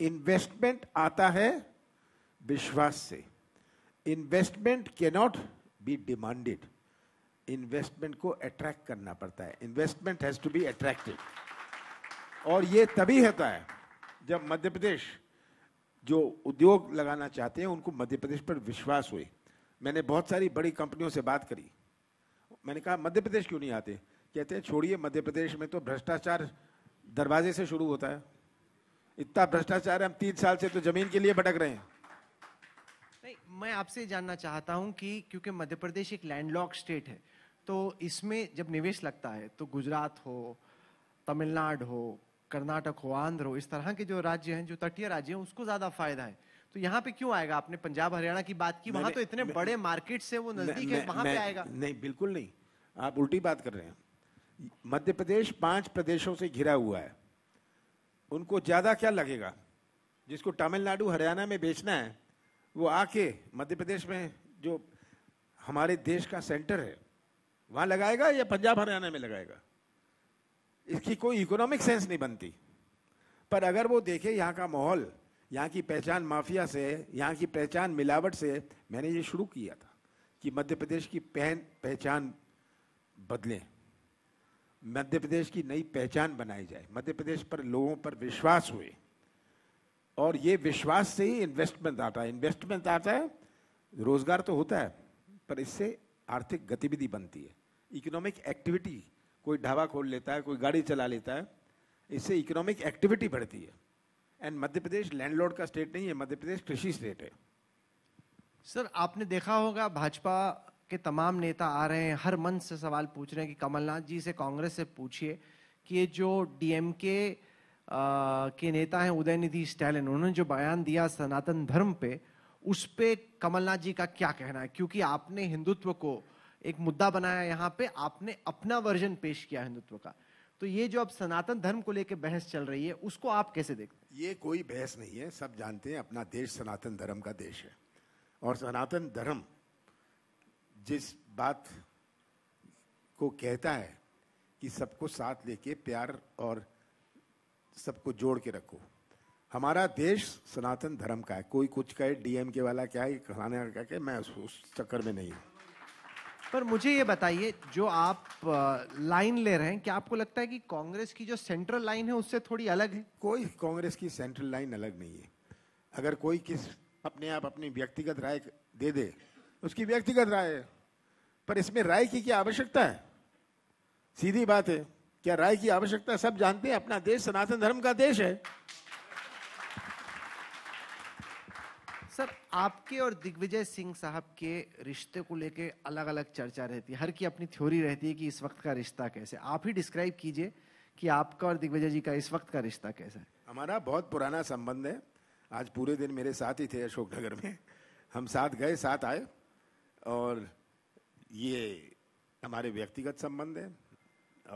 इन्वेस्टमेंट आता है विश्वास से investment cannot be demanded investment को अट्रैक्ट करना पड़ता है investment has to be attractive और ये तभी होता है जब मध्य प्रदेश जो उद्योग लगाना चाहते हैं उनको मध्य प्रदेश पर विश्वास हुए मैंने बहुत सारी बड़ी कंपनियों से बात करी मैंने कहा मध्य प्रदेश क्यों नहीं आते कहते हैं छोड़िए मध्य प्रदेश में तो भ्रष्टाचार दरवाजे से शुरू होता है इतना भ्रष्टाचार है हम तीन साल से तो जमीन के लिए भटक रहे हैं नहीं मैं आपसे जानना चाहता हूं कि क्योंकि मध्य प्रदेश एक लैंडलॉक स्टेट है तो इसमें जब निवेश लगता है तो गुजरात हो तमिलनाडु हो कर्नाटक हो आंध्र हो इस तरह के जो राज्य हैं जो तटीय राज्य हैं उसको ज़्यादा फायदा है तो यहाँ पे क्यों आएगा आपने पंजाब हरियाणा की बात की वहां तो इतने बड़े मार्केट से वो नजदीक है वहां पे आएगा नहीं बिल्कुल नहीं आप उल्टी बात कर रहे हैं मध्य प्रदेश पांच प्रदेशों से घिरा हुआ है उनको ज़्यादा क्या लगेगा जिसको तमिलनाडु हरियाणा में बेचना है वो आके मध्य प्रदेश में जो हमारे देश का सेंटर है वहां लगाएगा या पंजाब हरियाणा में लगाएगा इसकी कोई इकोनॉमिक सेंस नहीं बनती पर अगर वो देखे यहाँ का माहौल यहाँ की पहचान माफिया से यहाँ की पहचान मिलावट से मैंने ये शुरू किया था कि मध्य प्रदेश की पहन पहचान बदलें मध्य प्रदेश की नई पहचान बनाई जाए मध्य प्रदेश पर लोगों पर विश्वास हुए और ये विश्वास से ही इन्वेस्टमेंट आता है इन्वेस्टमेंट आता है रोजगार तो होता है पर इससे आर्थिक गतिविधि बनती है इकोनॉमिक एक्टिविटी कोई ढाबा खोल लेता है कोई गाड़ी चला लेता है इससे इकोनॉमिक एक्टिविटी बढ़ती है एंड मध्य प्रदेश लैंडलॉर्ड का स्टेट नहीं है मध्य प्रदेश कृषि स्टेट है सर आपने देखा होगा भाजपा के तमाम नेता आ रहे हैं हर मंच से सवाल पूछ रहे हैं कि कमलनाथ जी से कांग्रेस से पूछिए कि ये जो डीएमके के नेता हैं उदयनिधि स्टैलिन उन्होंने जो बयान दिया सनातन धर्म पे उस पर कमलनाथ जी का क्या कहना है क्योंकि आपने हिंदुत्व को एक मुद्दा बनाया यहाँ पे आपने अपना वर्जन पेश किया हिंदुत्व का तो ये जो अब सनातन धर्म को लेकर बहस चल रही है उसको आप कैसे देखते ये कोई बहस नहीं है सब जानते हैं अपना देश सनातन धर्म का देश है और सनातन धर्म जिस बात को कहता है कि सबको साथ लेके प्यार और सबको जोड़ के रखो हमारा देश सनातन धर्म का है कोई कुछ कहे के वाला क्या है खाने का क्या मैं उस चक्कर में नहीं हूँ पर मुझे ये बताइए जो आप लाइन ले रहे हैं क्या आपको लगता है कि कांग्रेस की जो सेंट्रल लाइन है उससे थोड़ी अलग है कोई कांग्रेस की सेंट्रल लाइन अलग नहीं है अगर कोई किस अपने आप अपनी व्यक्तिगत राय दे दे उसकी व्यक्तिगत राय है पर इसमें राय की क्या आवश्यकता है सीधी बात है क्या राय की आवश्यकता सब जानते हैं अपना देश सनातन धर्म का देश है सर आपके और दिग्विजय सिंह साहब के रिश्ते को लेके अलग अलग चर्चा रहती है हर की अपनी थ्योरी रहती है कि इस वक्त का रिश्ता कैसे आप ही डिस्क्राइब कीजिए कि आपका और दिग्विजय जी का इस वक्त का रिश्ता कैसा है हमारा बहुत पुराना संबंध है आज पूरे दिन मेरे साथ ही थे अशोकनगर में हम साथ गए साथ आए और ये हमारे व्यक्तिगत संबंध है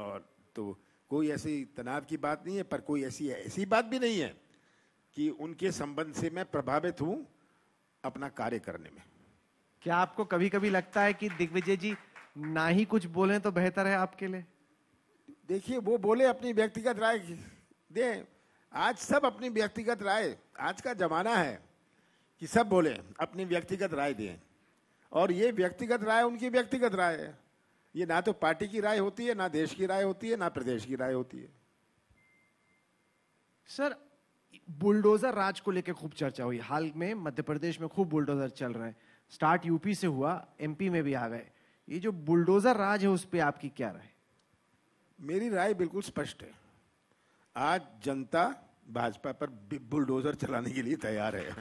और तो कोई ऐसी तनाव की बात नहीं है पर कोई ऐसी ऐसी बात भी नहीं है कि उनके संबंध से मैं प्रभावित हूँ अपना कार्य करने में क्या आपको कभी कभी लगता है कि दिग्विजय जी ना ही कुछ बोले तो बेहतर है आपके लिए देखिए वो बोले अपनी व्यक्तिगत राय दे आज सब अपनी व्यक्तिगत राय आज का जमाना है कि सब बोले अपनी व्यक्तिगत राय दें और ये व्यक्तिगत राय उनकी व्यक्तिगत राय है ये ना तो पार्टी की राय होती है ना देश की राय होती है ना प्रदेश की राय होती है सर बुलडोजर राज को लेकर खूब चर्चा हुई हाल में मध्य प्रदेश में खूब बुलडोजर चल रहे हैं स्टार्ट यूपी से हुआ एमपी में भी आ गए ये जो बुलडोजर राज है उस पर आपकी क्या राय मेरी राय बिल्कुल स्पष्ट है आज जनता भाजपा पर बुलडोजर चलाने के लिए तैयार है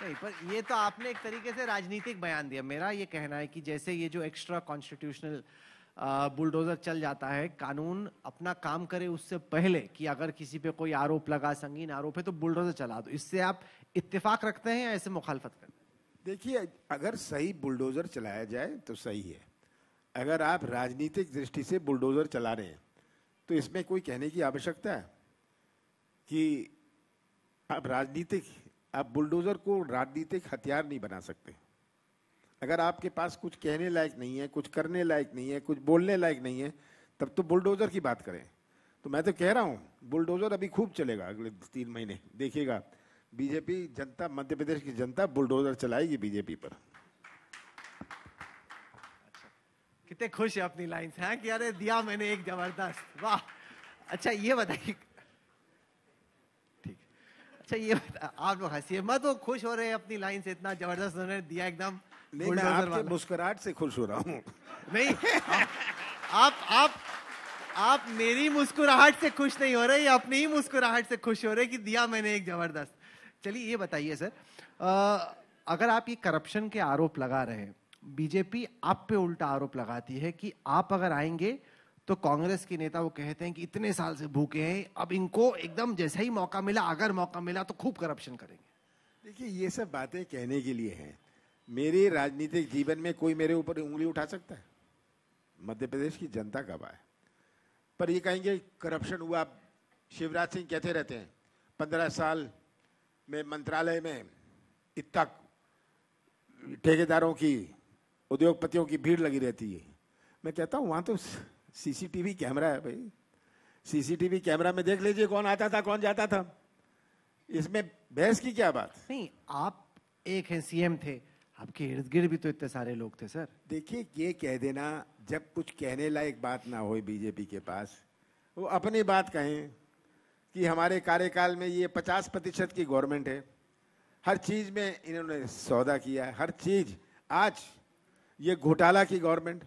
नहीं पर ये तो आपने एक तरीके से राजनीतिक बयान दिया मेरा ये कहना है कि जैसे ये जो एक्स्ट्रा कॉन्स्टिट्यूशनल बुलडोजर चल जाता है कानून अपना काम करे उससे पहले कि अगर किसी पे कोई आरोप लगा संगीन आरोप है तो बुलडोजर चला दो इससे आप इत्तेफाक रखते हैं या ऐसे मुखालफत करते हैं देखिए अगर सही बुलडोजर चलाया जाए तो सही है अगर आप राजनीतिक दृष्टि से बुलडोजर चला रहे हैं तो इसमें कोई कहने की आवश्यकता है कि आप राजनीतिक आप बुलडोजर को राजनीतिक हथियार नहीं बना सकते अगर आपके पास कुछ कहने लायक नहीं है कुछ करने लायक नहीं है कुछ बोलने लायक नहीं है तब तो बुलडोजर की बात करें तो मैं तो कह रहा हूँ बुलडोजर अभी खूब चलेगा अगले तीन महीने देखिएगा बीजेपी जनता मध्य प्रदेश की जनता बुलडोजर चलाएगी बीजेपी पर अच्छा। कितने खुश है अपनी लाइन है कि अरे दिया मैंने एक जबरदस्त वाह अच्छा ये बताइए ठीक अच्छा ये आप लोग हंसी मत वो खुश हो रहे हैं अपनी लाइन से इतना जबरदस्त उन्होंने दिया एकदम नहीं मैं आपके मुस्कुराहट से खुश हो रहा हूँ नहीं आप आप आप मेरी मुस्कुराहट से खुश नहीं हो रहे अपनी ही मुस्कुराहट से खुश हो रहे कि दिया मैंने एक जबरदस्त चलिए ये बताइए सर अगर आप ये करप्शन के आरोप लगा रहे हैं बीजेपी आप पे उल्टा आरोप लगाती है कि आप अगर आएंगे तो कांग्रेस के नेता वो कहते हैं कि इतने साल से भूखे हैं अब इनको एकदम जैसा ही मौका मिला अगर मौका मिला तो खूब करप्शन करेंगे देखिए ये सब बातें कहने के लिए हैं मेरे राजनीतिक जीवन में कोई मेरे ऊपर उंगली उठा सकता है मध्य प्रदेश की जनता गवाह है पर ये कहेंगे करप्शन हुआ शिवराज सिंह कहते रहते हैं पंद्रह साल में मंत्रालय में इतना ठेकेदारों की उद्योगपतियों की भीड़ लगी रहती है मैं कहता हूँ वहाँ तो सीसीटीवी कैमरा है भाई सीसीटीवी कैमरा में देख लीजिए कौन आता था कौन जाता था इसमें बहस की क्या बात नहीं आप एक हैं सीएम थे आपके इर्द गिर्द भी तो इतने सारे लोग थे सर देखिए ये कह देना जब कुछ कहने लायक बात ना हो बीजेपी के पास वो अपनी बात कहें कि हमारे कार्यकाल में ये पचास प्रतिशत की गवर्नमेंट है हर चीज़ में इन्होंने सौदा किया है हर चीज़ आज ये घोटाला की गवर्नमेंट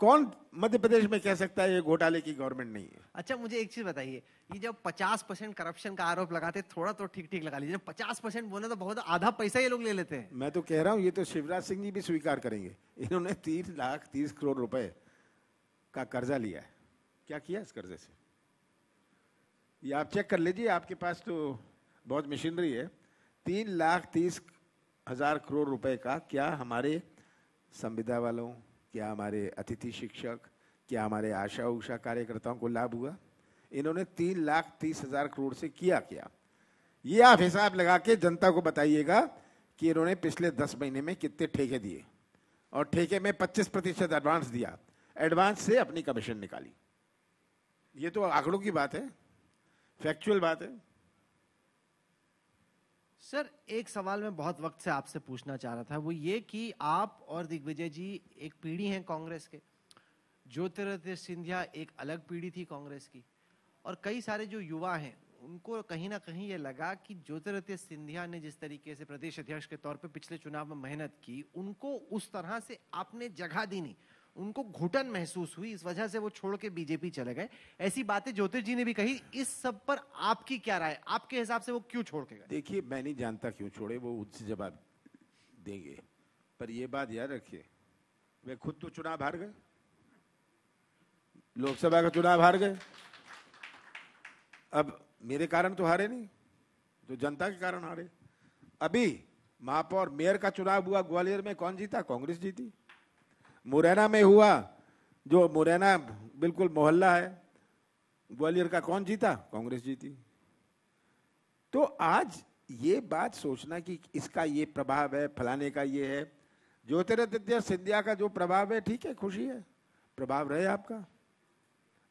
कौन मध्य प्रदेश में कह सकता है ये घोटाले की गवर्नमेंट नहीं है अच्छा मुझे एक चीज बताइए ये जब 50 परसेंट करप्शन का आरोप लगाते थोड़ा तो ठीक ठीक लगा लीजिए पचास परसेंट बोले तो बहुत आधा पैसा ये लोग ले लेते हैं मैं तो कह रहा हूँ ये तो शिवराज सिंह जी भी स्वीकार करेंगे इन्होंने तीस लाख तीस करोड़ रुपए का कर्जा लिया है क्या किया इस कर्जे से ये आप चेक कर लीजिए आपके पास तो बहुत मशीनरी है तीन लाख तीस हजार करोड़ रुपए का क्या हमारे संविदा वालों क्या हमारे अतिथि शिक्षक क्या हमारे आशा उषा कार्यकर्ताओं को लाभ हुआ इन्होंने तीन लाख तीस हजार करोड़ से किया क्या ये आप हिसाब लगा के जनता को बताइएगा कि इन्होंने पिछले दस महीने में कितने ठेके दिए और ठेके में पच्चीस प्रतिशत एडवांस दिया एडवांस से अपनी कमीशन निकाली ये तो आंकड़ों की बात है फैक्चुअल बात है सर एक सवाल मैं बहुत वक्त से आपसे पूछना चाह रहा था वो ये कि आप और दिग्विजय जी एक पीढ़ी हैं कांग्रेस के ज्योतिरादित्य सिंधिया एक अलग पीढ़ी थी कांग्रेस की और कई सारे जो युवा हैं उनको कहीं ना कहीं ये लगा कि ज्योतिरादित्य सिंधिया ने जिस तरीके से प्रदेश अध्यक्ष के तौर पर पिछले चुनाव में मेहनत की उनको उस तरह से आपने जगह दी नहीं उनको घुटन महसूस हुई इस वजह से वो छोड़ के बीजेपी चले गए ऐसी बातें ज्योतिष जी ने भी कही इस सब पर आपकी क्या राय आपके हिसाब से वो क्यों छोड़ के गए देखिए मैं नहीं जानता क्यों छोड़े वो उनसे जवाब देंगे पर ये बात याद रखिए वे खुद तो चुनाव हार गए लोकसभा का चुनाव हार गए अब मेरे कारण तो हारे नहीं तो जनता के कारण हारे अभी महापौर मेयर का चुनाव हुआ ग्वालियर में कौन जीता कांग्रेस जीती मुरैना में हुआ जो मुरैना बिल्कुल मोहल्ला है ग्वालियर का कौन जीता कांग्रेस जीती तो आज ये बात सोचना कि इसका ये प्रभाव है फलाने का ये है ज्योतिरादित्य सिंधिया का जो प्रभाव है ठीक है खुशी है प्रभाव रहे आपका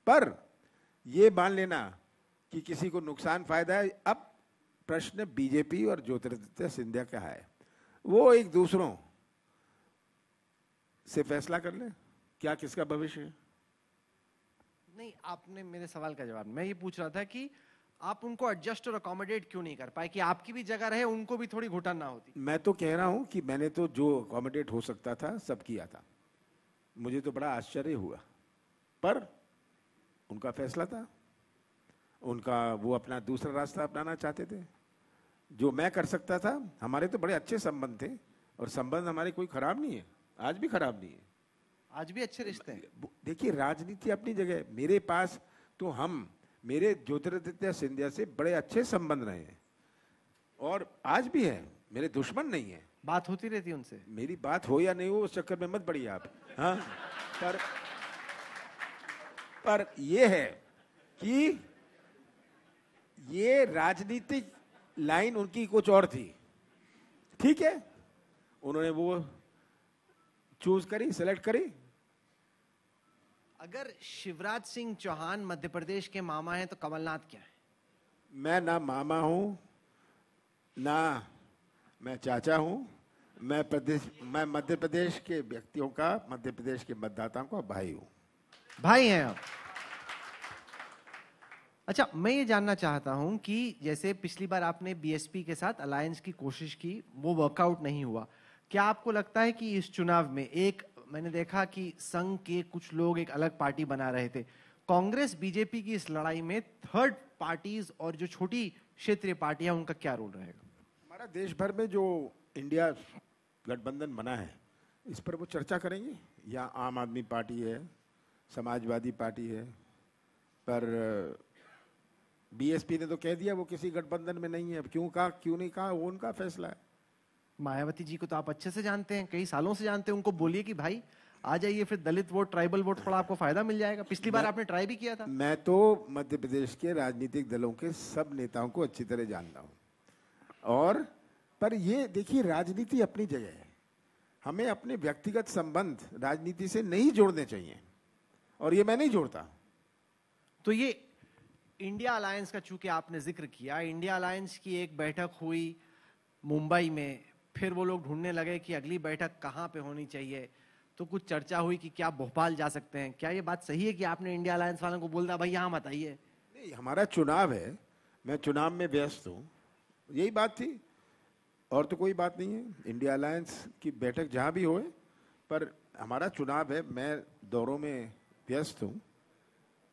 पर यह मान लेना कि किसी को नुकसान फायदा है अब प्रश्न बीजेपी और ज्योतिरादित्य सिंधिया का है वो एक दूसरों से फैसला कर ले क्या किसका भविष्य है नहीं आपने मेरे सवाल का जवाब मैं ये पूछ रहा था कि आप उनको एडजस्ट और अकोमोडेट क्यों नहीं कर पाए कि आपकी भी जगह रहे उनको भी थोड़ी घुटन ना होती मैं तो कह रहा हूं कि मैंने तो जो अकोमोडेट हो सकता था सब किया था मुझे तो बड़ा आश्चर्य हुआ पर उनका फैसला था उनका वो अपना दूसरा रास्ता अपनाना चाहते थे जो मैं कर सकता था हमारे तो बड़े अच्छे संबंध थे और संबंध हमारे कोई खराब नहीं है आज भी खराब नहीं है आज भी अच्छे रिश्ते हैं देखिए राजनीति अपनी जगह मेरे पास तो हम मेरे ज्योतिरादित्य सिंधिया से बड़े अच्छे संबंध रहे हैं और आज भी है मेरे दुश्मन नहीं है बात होती रहती उनसे मेरी बात हो या नहीं हो उस चक्कर में मत बढ़िए आप हाँ पर पर यह है कि ये राजनीतिक लाइन उनकी कुछ और थी ठीक है उन्होंने वो चूज करी सेलेक्ट करी अगर शिवराज सिंह चौहान मध्य प्रदेश के मामा हैं तो कमलनाथ क्या है मैं ना मामा हूँ ना मैं चाचा हूं मैं प्रदेश मैं मध्य प्रदेश के व्यक्तियों का मध्य प्रदेश के मतदाताओं का भाई हूँ भाई हैं आप अच्छा मैं ये जानना चाहता हूं कि जैसे पिछली बार आपने बीएसपी के साथ अलायंस की कोशिश की वो वर्कआउट नहीं हुआ क्या आपको लगता है कि इस चुनाव में एक मैंने देखा कि संघ के कुछ लोग एक अलग पार्टी बना रहे थे कांग्रेस बीजेपी की इस लड़ाई में थर्ड पार्टीज और जो छोटी क्षेत्रीय पार्टियां उनका क्या रोल रहेगा हमारा देश भर में जो इंडिया गठबंधन बना है इस पर वो चर्चा करेंगे या आम आदमी पार्टी है समाजवादी पार्टी है पर बीएसपी ने तो कह दिया वो किसी गठबंधन में नहीं है क्यों कहा क्यों नहीं कहा वो उनका फैसला है मायावती जी को तो आप अच्छे से जानते हैं कई सालों से जानते हैं उनको बोलिए कि भाई आ जाइए फिर दलित वोट ट्राइबल वोट थोड़ा आपको फायदा मिल जाएगा पिछली बार आपने ट्राई भी किया था मैं तो मध्य प्रदेश के राजनीतिक दलों के सब नेताओं को अच्छी तरह जानता हूँ और पर ये देखिए राजनीति अपनी जगह है हमें अपने व्यक्तिगत संबंध राजनीति से नहीं जोड़ने चाहिए और ये मैं नहीं जोड़ता तो ये इंडिया अलायंस का चूंकि आपने जिक्र किया इंडिया अलायंस की एक बैठक हुई मुंबई में फिर वो लोग ढूंढने लगे कि अगली बैठक कहाँ पे होनी चाहिए तो कुछ चर्चा हुई कि क्या भोपाल जा सकते हैं क्या ये बात सही है कि आपने इंडिया अलायंस वालों को बोल दिया भाई यहाँ बताइए नहीं हमारा चुनाव है मैं चुनाव में व्यस्त हूँ यही बात थी और तो कोई बात नहीं है इंडिया अलायंस की बैठक जहाँ भी होए पर हमारा चुनाव है मैं दौरों में व्यस्त हूँ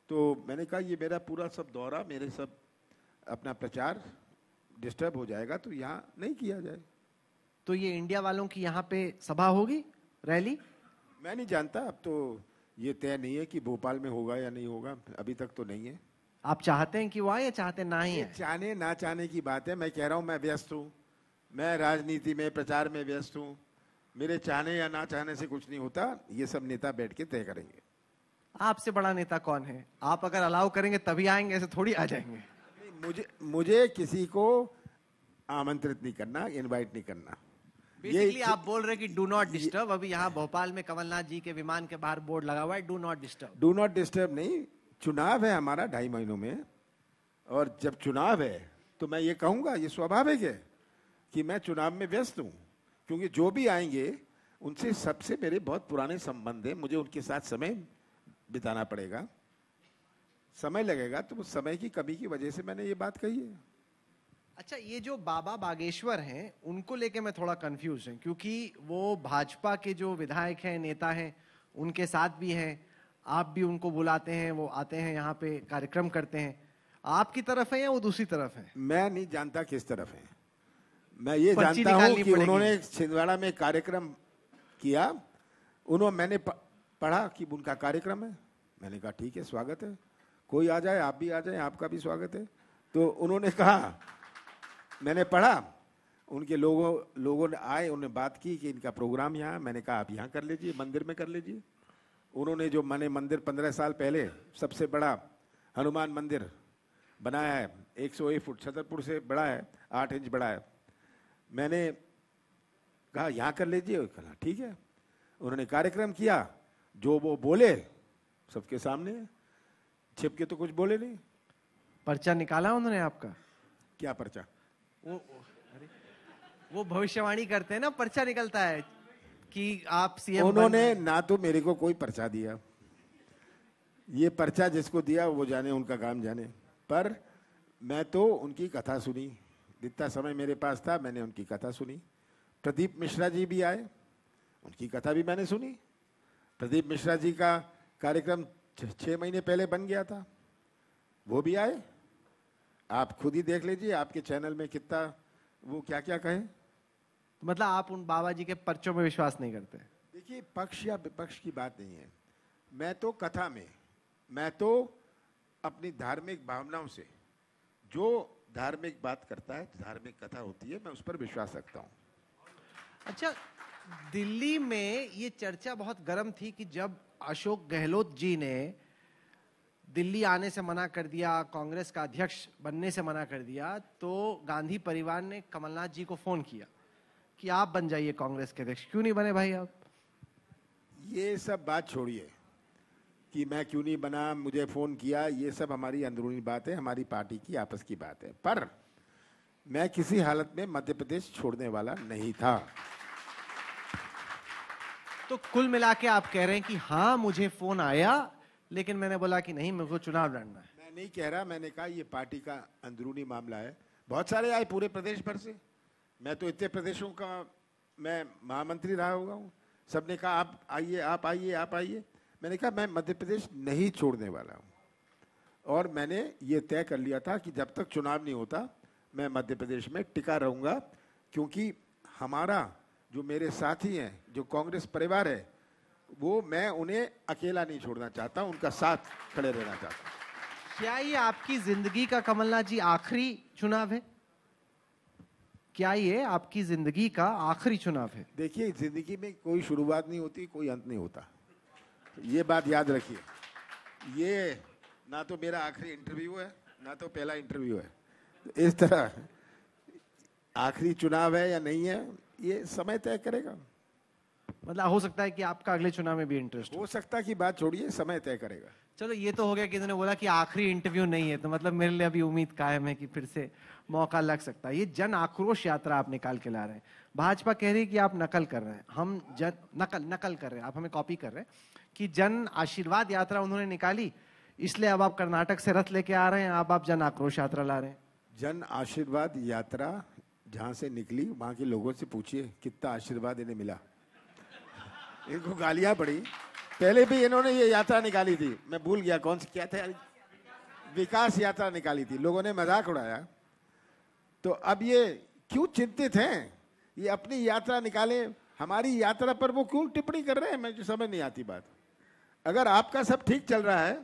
तो मैंने कहा ये मेरा पूरा सब दौरा मेरे सब अपना प्रचार डिस्टर्ब हो जाएगा तो यहाँ नहीं किया जाए तो ये इंडिया वालों की यहाँ पे सभा होगी रैली मैं नहीं जानता अब तो ये तय नहीं है कि भोपाल में होगा या नहीं होगा अभी तक तो नहीं है आप चाहते हैं कि वो आए या चाहते ना ही है चाहने ना चाहने की बात है मैं कह रहा हूँ मैं व्यस्त हूँ मैं राजनीति में प्रचार में व्यस्त हूँ मेरे चाहने या ना चाहने से कुछ नहीं होता ये सब नेता बैठ के तय करेंगे आपसे बड़ा नेता कौन है आप अगर अलाउ करेंगे तभी आएंगे ऐसे थोड़ी आ जाएंगे मुझे मुझे किसी को आमंत्रित नहीं करना इनवाइट नहीं करना बेसिकली तो- आप बोल रहे कि डू नॉट डिस्टर्ब अभी यहाँ भोपाल में कमलनाथ जी के विमान के बाहर बोर्ड लगा हुआ है do not disturb do not disturb नहीं चुनाव है हमारा ढाई महीनों में और जब चुनाव है तो मैं ये कहूँगा ये स्वाभाविक है कि मैं चुनाव में व्यस्त हूँ क्योंकि जो भी आएंगे उनसे सबसे मेरे बहुत पुराने संबंध हैं मुझे उनके साथ समय बिताना पड़ेगा समय लगेगा तो उस समय की कमी की वजह से मैंने ये बात कही है अच्छा ये जो बाबा बागेश्वर हैं उनको लेके मैं थोड़ा कंफ्यूज हूँ क्योंकि वो भाजपा के जो विधायक हैं नेता हैं उनके साथ भी हैं आप भी उनको बुलाते हैं वो आते हैं यहाँ पे कार्यक्रम करते हैं आपकी तरफ है या वो दूसरी तरफ है मैं नहीं जानता किस तरफ है मैं ये जानता हूँ कि उन्होंने छिंदवाड़ा में कार्यक्रम किया उन्होंने मैंने पढ़ा कि उनका कार्यक्रम है मैंने कहा ठीक है स्वागत है कोई आ जाए आप भी आ जाए आपका भी स्वागत है तो उन्होंने कहा मैंने पढ़ा उनके लोगों लोगों ने आए उन्होंने बात की कि इनका प्रोग्राम यहाँ मैंने कहा आप यहाँ कर लीजिए मंदिर में कर लीजिए उन्होंने जो मैंने मंदिर पंद्रह साल पहले सबसे बड़ा हनुमान मंदिर बनाया है एक सौ एक फुट छतरपुर से बड़ा है आठ इंच बड़ा है मैंने कहा यहाँ कर लीजिए कहा ठीक है उन्होंने कार्यक्रम किया जो वो बोले सबके सामने छिप के तो कुछ बोले नहीं पर्चा निकाला उन्होंने आपका क्या पर्चा वो अरे वो भविष्यवाणी करते हैं ना पर्चा निकलता है कि आप सीएम उन्होंने ना तो मेरे को कोई पर्चा दिया ये पर्चा जिसको दिया वो जाने उनका काम जाने पर मैं तो उनकी कथा सुनी जितना समय मेरे पास था मैंने उनकी कथा सुनी प्रदीप मिश्रा जी भी आए उनकी कथा भी मैंने सुनी प्रदीप मिश्रा जी का कार्यक्रम छः महीने पहले बन गया था वो भी आए आप खुद ही देख लीजिए आपके चैनल में कितना वो क्या क्या कहे तो मतलब आप उन बाबा जी के पर्चों में विश्वास नहीं करते देखिए पक्ष या विपक्ष की बात नहीं है मैं तो कथा में मैं तो अपनी धार्मिक भावनाओं से जो धार्मिक बात करता है धार्मिक कथा होती है मैं उस पर विश्वास रखता हूँ अच्छा दिल्ली में ये चर्चा बहुत गर्म थी कि जब अशोक गहलोत जी ने दिल्ली आने से मना कर दिया कांग्रेस का अध्यक्ष बनने से मना कर दिया तो गांधी परिवार ने कमलनाथ जी को फोन किया कि आप बन जाइए कांग्रेस के अध्यक्ष क्यों नहीं बने भाई आप ये सब बात छोड़िए कि मैं क्यों नहीं बना मुझे फ़ोन किया ये सब हमारी अंदरूनी बात है हमारी पार्टी की आपस की बात है पर मैं किसी हालत में मध्य प्रदेश छोड़ने वाला नहीं था तो कुल मिला के आप कह रहे हैं कि हाँ मुझे फोन आया लेकिन मैंने बोला कि नहीं को चुनाव लड़ना है मैं नहीं कह रहा मैंने कहा ये पार्टी का अंदरूनी मामला है बहुत सारे आए पूरे प्रदेश भर से मैं तो इतने प्रदेशों का मैं महामंत्री रहा हुआ हूँ सब ने कहा आप आइए आप आइए आप आइए मैंने कहा मैं मध्य प्रदेश नहीं छोड़ने वाला हूँ और मैंने ये तय कर लिया था कि जब तक चुनाव नहीं होता मैं मध्य प्रदेश में टिका रहूँगा क्योंकि हमारा जो मेरे साथी हैं जो कांग्रेस परिवार है वो मैं उन्हें अकेला नहीं छोड़ना चाहता उनका साथ खड़े रहना चाहता क्या ये आपकी जिंदगी का कमलनाथ जी आखिरी चुनाव है क्या ये आपकी जिंदगी का आखिरी चुनाव है देखिए जिंदगी में कोई शुरुआत नहीं होती कोई अंत नहीं होता ये बात याद रखिए ये ना तो मेरा आखिरी इंटरव्यू है ना तो पहला इंटरव्यू है इस तरह आखिरी चुनाव है या नहीं है ये समय तय करेगा मतलब हो सकता है कि आपका अगले चुनाव में भी इंटरेस्ट हो सकता है कि बात छोड़िए समय तय करेगा चलो ये तो हो गया कि इन्होंने बोला कि आखिरी इंटरव्यू नहीं है तो मतलब मेरे लिए अभी उम्मीद कायम है कि फिर से मौका लग सकता है ये जन आक्रोश यात्रा आप निकाल के ला रहे हैं भाजपा कह रही है कि आप नकल कर रहे हैं हम जन नकल नकल कर रहे हैं आप हमें कॉपी कर रहे हैं कि जन आशीर्वाद यात्रा उन्होंने निकाली इसलिए अब आप कर्नाटक से रथ लेके आ रहे हैं अब आप जन आक्रोश यात्रा ला रहे हैं जन आशीर्वाद यात्रा जहाँ से निकली वहाँ के लोगों से पूछिए कितना आशीर्वाद इन्हें मिला इनको गालियां पड़ी पहले भी इन्होंने ये यात्रा निकाली थी मैं भूल गया कौन सी क्या था विकास यात्रा निकाली थी लोगों ने मजाक उड़ाया तो अब ये क्यों चिंतित हैं ये अपनी यात्रा निकाले हमारी यात्रा पर वो क्यों टिप्पणी कर रहे हैं मुझे समझ नहीं आती बात अगर आपका सब ठीक चल रहा है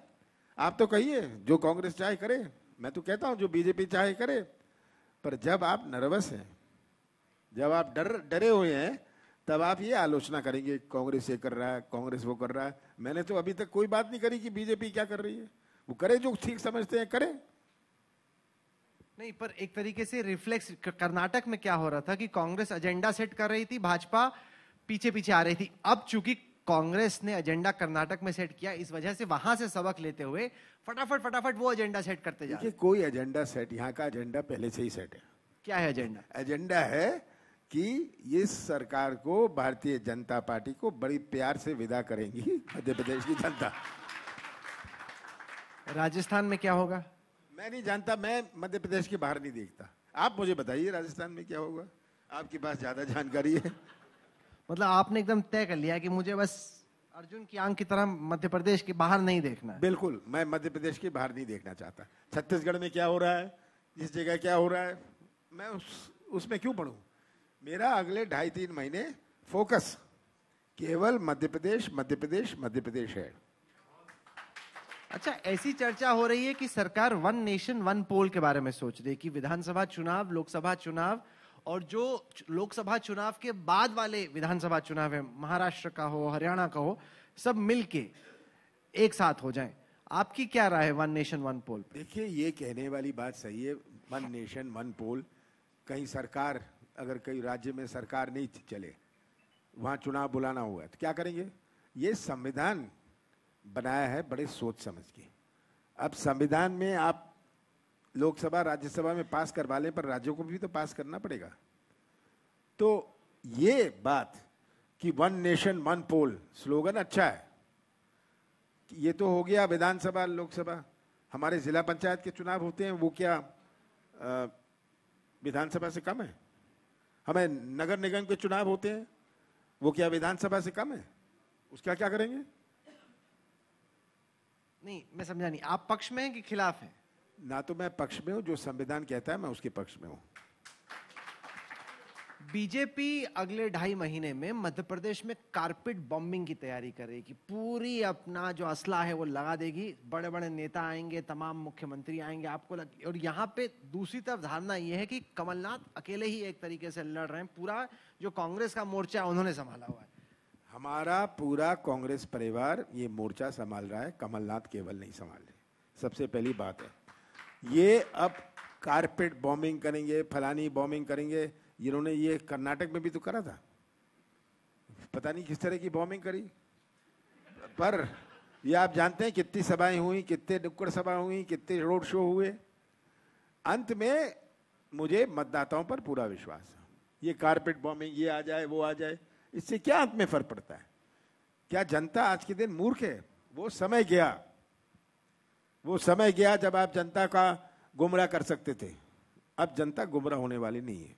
आप तो कहिए जो कांग्रेस चाहे करे मैं तो कहता हूं जो बीजेपी चाहे करे पर जब आप नर्वस हैं जब आप डर डरे हुए हैं तब आप ये आलोचना करेंगे कांग्रेस ये कर रहा है कांग्रेस वो कर रहा है मैंने तो अभी तक कोई बात नहीं करी कि बीजेपी क्या कर रही है वो करे जो ठीक समझते हैं करे नहीं पर एक तरीके से रिफ्लेक्स कर्नाटक में क्या हो रहा था कि कांग्रेस एजेंडा सेट कर रही थी भाजपा पीछे पीछे आ रही थी अब चूंकि कांग्रेस ने एजेंडा कर्नाटक में सेट किया इस वजह से वहां से सबक लेते हुए फटाफट फटाफट वो एजेंडा सेट करते जा रहे कोई एजेंडा सेट यहाँ का एजेंडा पहले से ही सेट है क्या है एजेंडा एजेंडा है कि इस सरकार को भारतीय जनता पार्टी को बड़ी प्यार से विदा करेंगी मध्य प्रदेश की जनता राजस्थान में क्या होगा मैं नहीं जानता मैं मध्य प्रदेश के बाहर नहीं देखता आप मुझे बताइए राजस्थान में क्या होगा आपके पास ज्यादा जानकारी है मतलब आपने एकदम तय कर लिया कि मुझे बस अर्जुन की आंख की तरह मध्य प्रदेश के बाहर नहीं देखना बिल्कुल मैं मध्य प्रदेश के बाहर नहीं देखना चाहता छत्तीसगढ़ में क्या हो रहा है जिस जगह क्या हो रहा है मैं उस उसमें क्यों पढ़ूँ मेरा अगले ढाई तीन महीने फोकस केवल मध्य प्रदेश मध्य प्रदेश मध्य प्रदेश है अच्छा ऐसी चर्चा हो रही है कि सरकार वन नेशन वन पोल के बारे में सोच रही है कि विधानसभा चुनाव लोकसभा चुनाव और जो लोकसभा चुनाव के बाद वाले विधानसभा चुनाव है महाराष्ट्र का हो हरियाणा का हो सब मिलके एक साथ हो जाएं आपकी क्या राय है वन नेशन वन पोल देखिए ये कहने वाली बात सही है वन नेशन वन पोल कहीं सरकार अगर कई राज्य में सरकार नहीं चले वहाँ चुनाव बुलाना हुआ तो क्या करेंगे ये संविधान बनाया है बड़े सोच समझ के अब संविधान में आप लोकसभा राज्यसभा में पास करवा लें पर राज्यों को भी तो पास करना पड़ेगा तो ये बात कि one nation one poll slogan अच्छा है ये तो हो गया विधानसभा लोकसभा हमारे जिला पंचायत के चुनाव होते हैं वो क्या विधानसभा से कम है हमें नगर निगम के चुनाव होते हैं वो क्या विधानसभा से कम है उसका क्या करेंगे नहीं मैं समझा नहीं आप पक्ष में हैं कि खिलाफ हैं ना तो मैं पक्ष में हूं जो संविधान कहता है मैं उसके पक्ष में हूं बीजेपी अगले ढाई महीने में मध्य प्रदेश में कारपेट बॉम्बिंग की तैयारी करेगी पूरी अपना जो असला है वो लगा देगी बड़े बड़े नेता आएंगे तमाम मुख्यमंत्री आएंगे आपको लग और यहाँ पे दूसरी तरफ धारणा ये है कि कमलनाथ अकेले ही एक तरीके से लड़ रहे हैं पूरा जो कांग्रेस का मोर्चा उन्होंने संभाला हुआ है हमारा पूरा कांग्रेस परिवार ये मोर्चा संभाल रहा है कमलनाथ केवल नहीं संभाल रहे सबसे पहली बात है ये अब कारपेट बॉम्बिंग करेंगे फलानी बॉम्बिंग करेंगे इन्होंने ये कर्नाटक में भी तो करा था पता नहीं किस तरह की बॉम्बिंग करी पर ये आप जानते हैं कितनी सभाएं हुई कितने नुक्कड़ सभा हुई कितने रोड शो हुए अंत में मुझे मतदाताओं पर पूरा विश्वास है ये कारपेट बॉम्बिंग ये आ जाए वो आ जाए इससे क्या अंत में फर्क पड़ता है क्या जनता आज के दिन मूर्ख है वो समय गया वो समय गया जब आप जनता का गुमराह कर सकते थे अब जनता गुमराह होने वाली नहीं है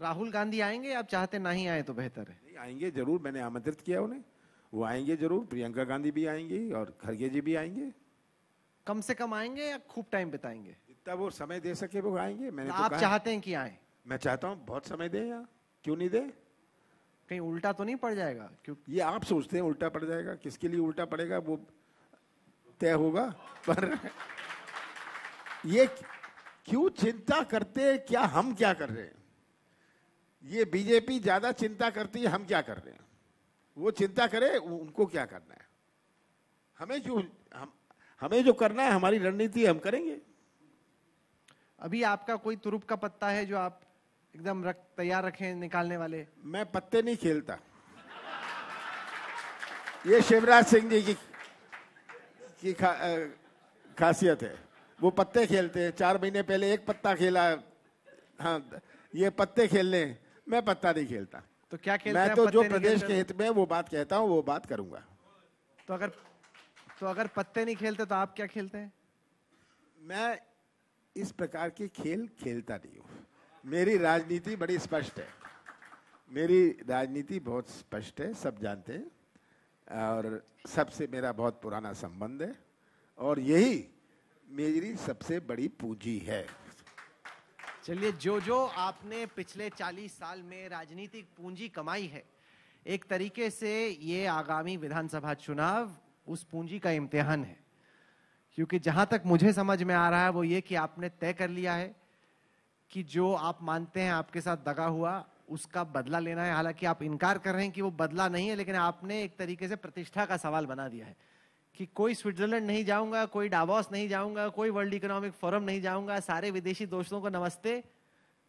राहुल गांधी आएंगे आप चाहते नहीं आए तो बेहतर है नहीं, आएंगे जरूर मैंने आमंत्रित किया उन्हें वो आएंगे जरूर प्रियंका गांधी भी आएंगी और खड़गे जी भी आएंगे कम से कम आएंगे या खूब टाइम बिताएंगे जितना वो समय दे सके वो आएंगे मैंने तो आप चाहते हैं कि आए मैं चाहता हूँ बहुत समय दे यहाँ क्यों नहीं दे कहीं उल्टा तो नहीं पड़ जाएगा क्यों ये आप सोचते हैं उल्टा पड़ जाएगा किसके लिए उल्टा पड़ेगा वो तय होगा पर ये क्यों चिंता करते क्या हम क्या कर रहे हैं ये बीजेपी ज़्यादा चिंता करती है हम क्या कर रहे हैं वो चिंता करे उनको क्या करना है हमें जो हम हमें जो करना है हमारी रणनीति हम करेंगे अभी आपका कोई तुरुप का पत्ता है जो आप एकदम रख तैयार रखें निकालने वाले मैं पत्ते नहीं खेलता ये शिवराज सिंह जी की की खा, आ, खासियत है वो पत्ते खेलते हैं चार महीने पहले एक पत्ता खेला हाँ ये पत्ते खेलने हैं मैं पत्ता नहीं खेलता तो क्या खेलता मैं तो जो प्रदेश के हित में वो बात कहता हूँ वो बात करूंगा तो अगर तो अगर पत्ते नहीं खेलते तो आप क्या खेलते हैं मैं इस प्रकार के खेल खेलता नहीं हूँ मेरी राजनीति बड़ी स्पष्ट है मेरी राजनीति बहुत स्पष्ट है सब जानते हैं और सबसे मेरा बहुत पुराना संबंध है और यही मेरी सबसे बड़ी पूंजी है चलिए जो जो आपने पिछले 40 साल में राजनीतिक पूंजी कमाई है एक तरीके से ये आगामी विधानसभा चुनाव उस पूंजी का इम्तिहान है क्योंकि जहां तक मुझे समझ में आ रहा है वो ये कि आपने तय कर लिया है कि जो आप मानते हैं आपके साथ दगा हुआ उसका बदला लेना है हालांकि आप इनकार कर रहे हैं कि वो बदला नहीं है लेकिन आपने एक तरीके से प्रतिष्ठा का सवाल बना दिया है कि कोई स्विट्जरलैंड नहीं जाऊंगा कोई डाबॉस नहीं जाऊंगा कोई वर्ल्ड इकोनॉमिक फोरम नहीं जाऊंगा सारे विदेशी दोस्तों को नमस्ते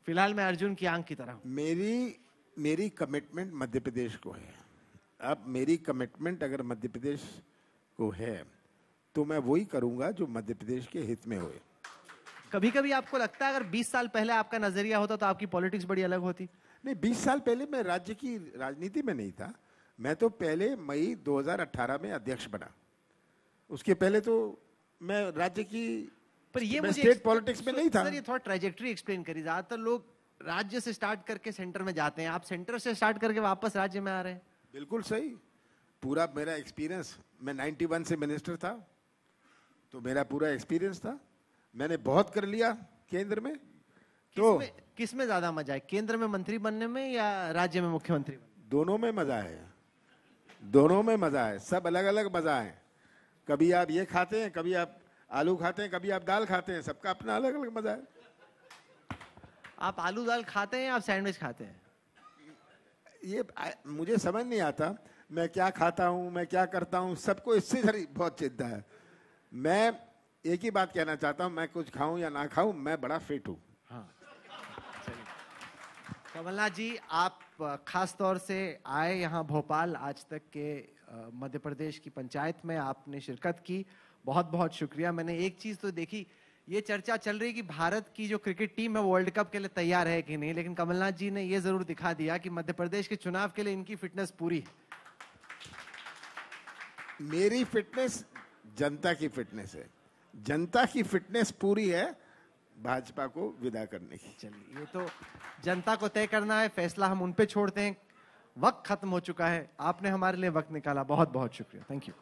फिलहाल मैं अर्जुन की आंख की तरह मेरी मेरी कमिटमेंट मध्य प्रदेश को है अब मेरी कमिटमेंट अगर मध्य प्रदेश को है तो मैं वही करूंगा जो मध्य प्रदेश के हित में होए कभी कभी आपको लगता है अगर 20 साल पहले आपका नजरिया होता तो आपकी पॉलिटिक्स बड़ी अलग होती नहीं 20 साल पहले मैं राज्य की राजनीति में नहीं था मैं तो पहले मई 2018 में अध्यक्ष बना उसके पहले तो मैं राज्य की पर ये मुझे स्टेट पॉलिटिक्स में नहीं था सर ये थोड़ा ट्रेजेक्ट्री एक्सप्लेन करी ज्यादातर लोग राज्य से स्टार्ट करके सेंटर में जाते हैं आप सेंटर से स्टार्ट करके वापस राज्य में आ रहे हैं बिल्कुल सही पूरा मेरा एक्सपीरियंस मैं 91 से मिनिस्टर था तो मेरा पूरा एक्सपीरियंस था मैंने बहुत कर लिया केंद्र में तो किस में ज्यादा मजा है केंद्र में मंत्री बनने में या राज्य में मुख्यमंत्री दोनों में मजा है दोनों में मजा है सब अलग अलग मजा है कभी आप ये खाते हैं कभी आप आलू खाते हैं कभी आप दाल खाते हैं सबका अपना अलग अलग मजा है आप आलू दाल खाते हैं आप सैंडविच खाते हैं ये आ, मुझे समझ नहीं आता मैं क्या खाता हूँ मैं क्या करता हूँ सबको इससे सारी बहुत चिंता है मैं एक ही बात कहना चाहता हूँ मैं कुछ खाऊं या ना खाऊं मैं बड़ा फिट हूँ हाँ। कमलनाथ जी आप खास तौर से आए यहाँ भोपाल आज तक के मध्य प्रदेश की पंचायत में आपने शिरकत की बहुत बहुत शुक्रिया मैंने एक चीज़ तो देखी ये चर्चा चल रही कि भारत की जो क्रिकेट टीम है वर्ल्ड कप के लिए तैयार है कि नहीं लेकिन कमलनाथ जी ने ये जरूर दिखा दिया कि मध्य प्रदेश के चुनाव के लिए इनकी फिटनेस पूरी है मेरी फिटनेस जनता की फिटनेस है जनता की फिटनेस पूरी है भाजपा को विदा करने की चलिए ये तो जनता को तय करना है फैसला हम उन पे छोड़ते हैं वक्त खत्म हो चुका है आपने हमारे लिए वक्त निकाला बहुत बहुत शुक्रिया थैंक यू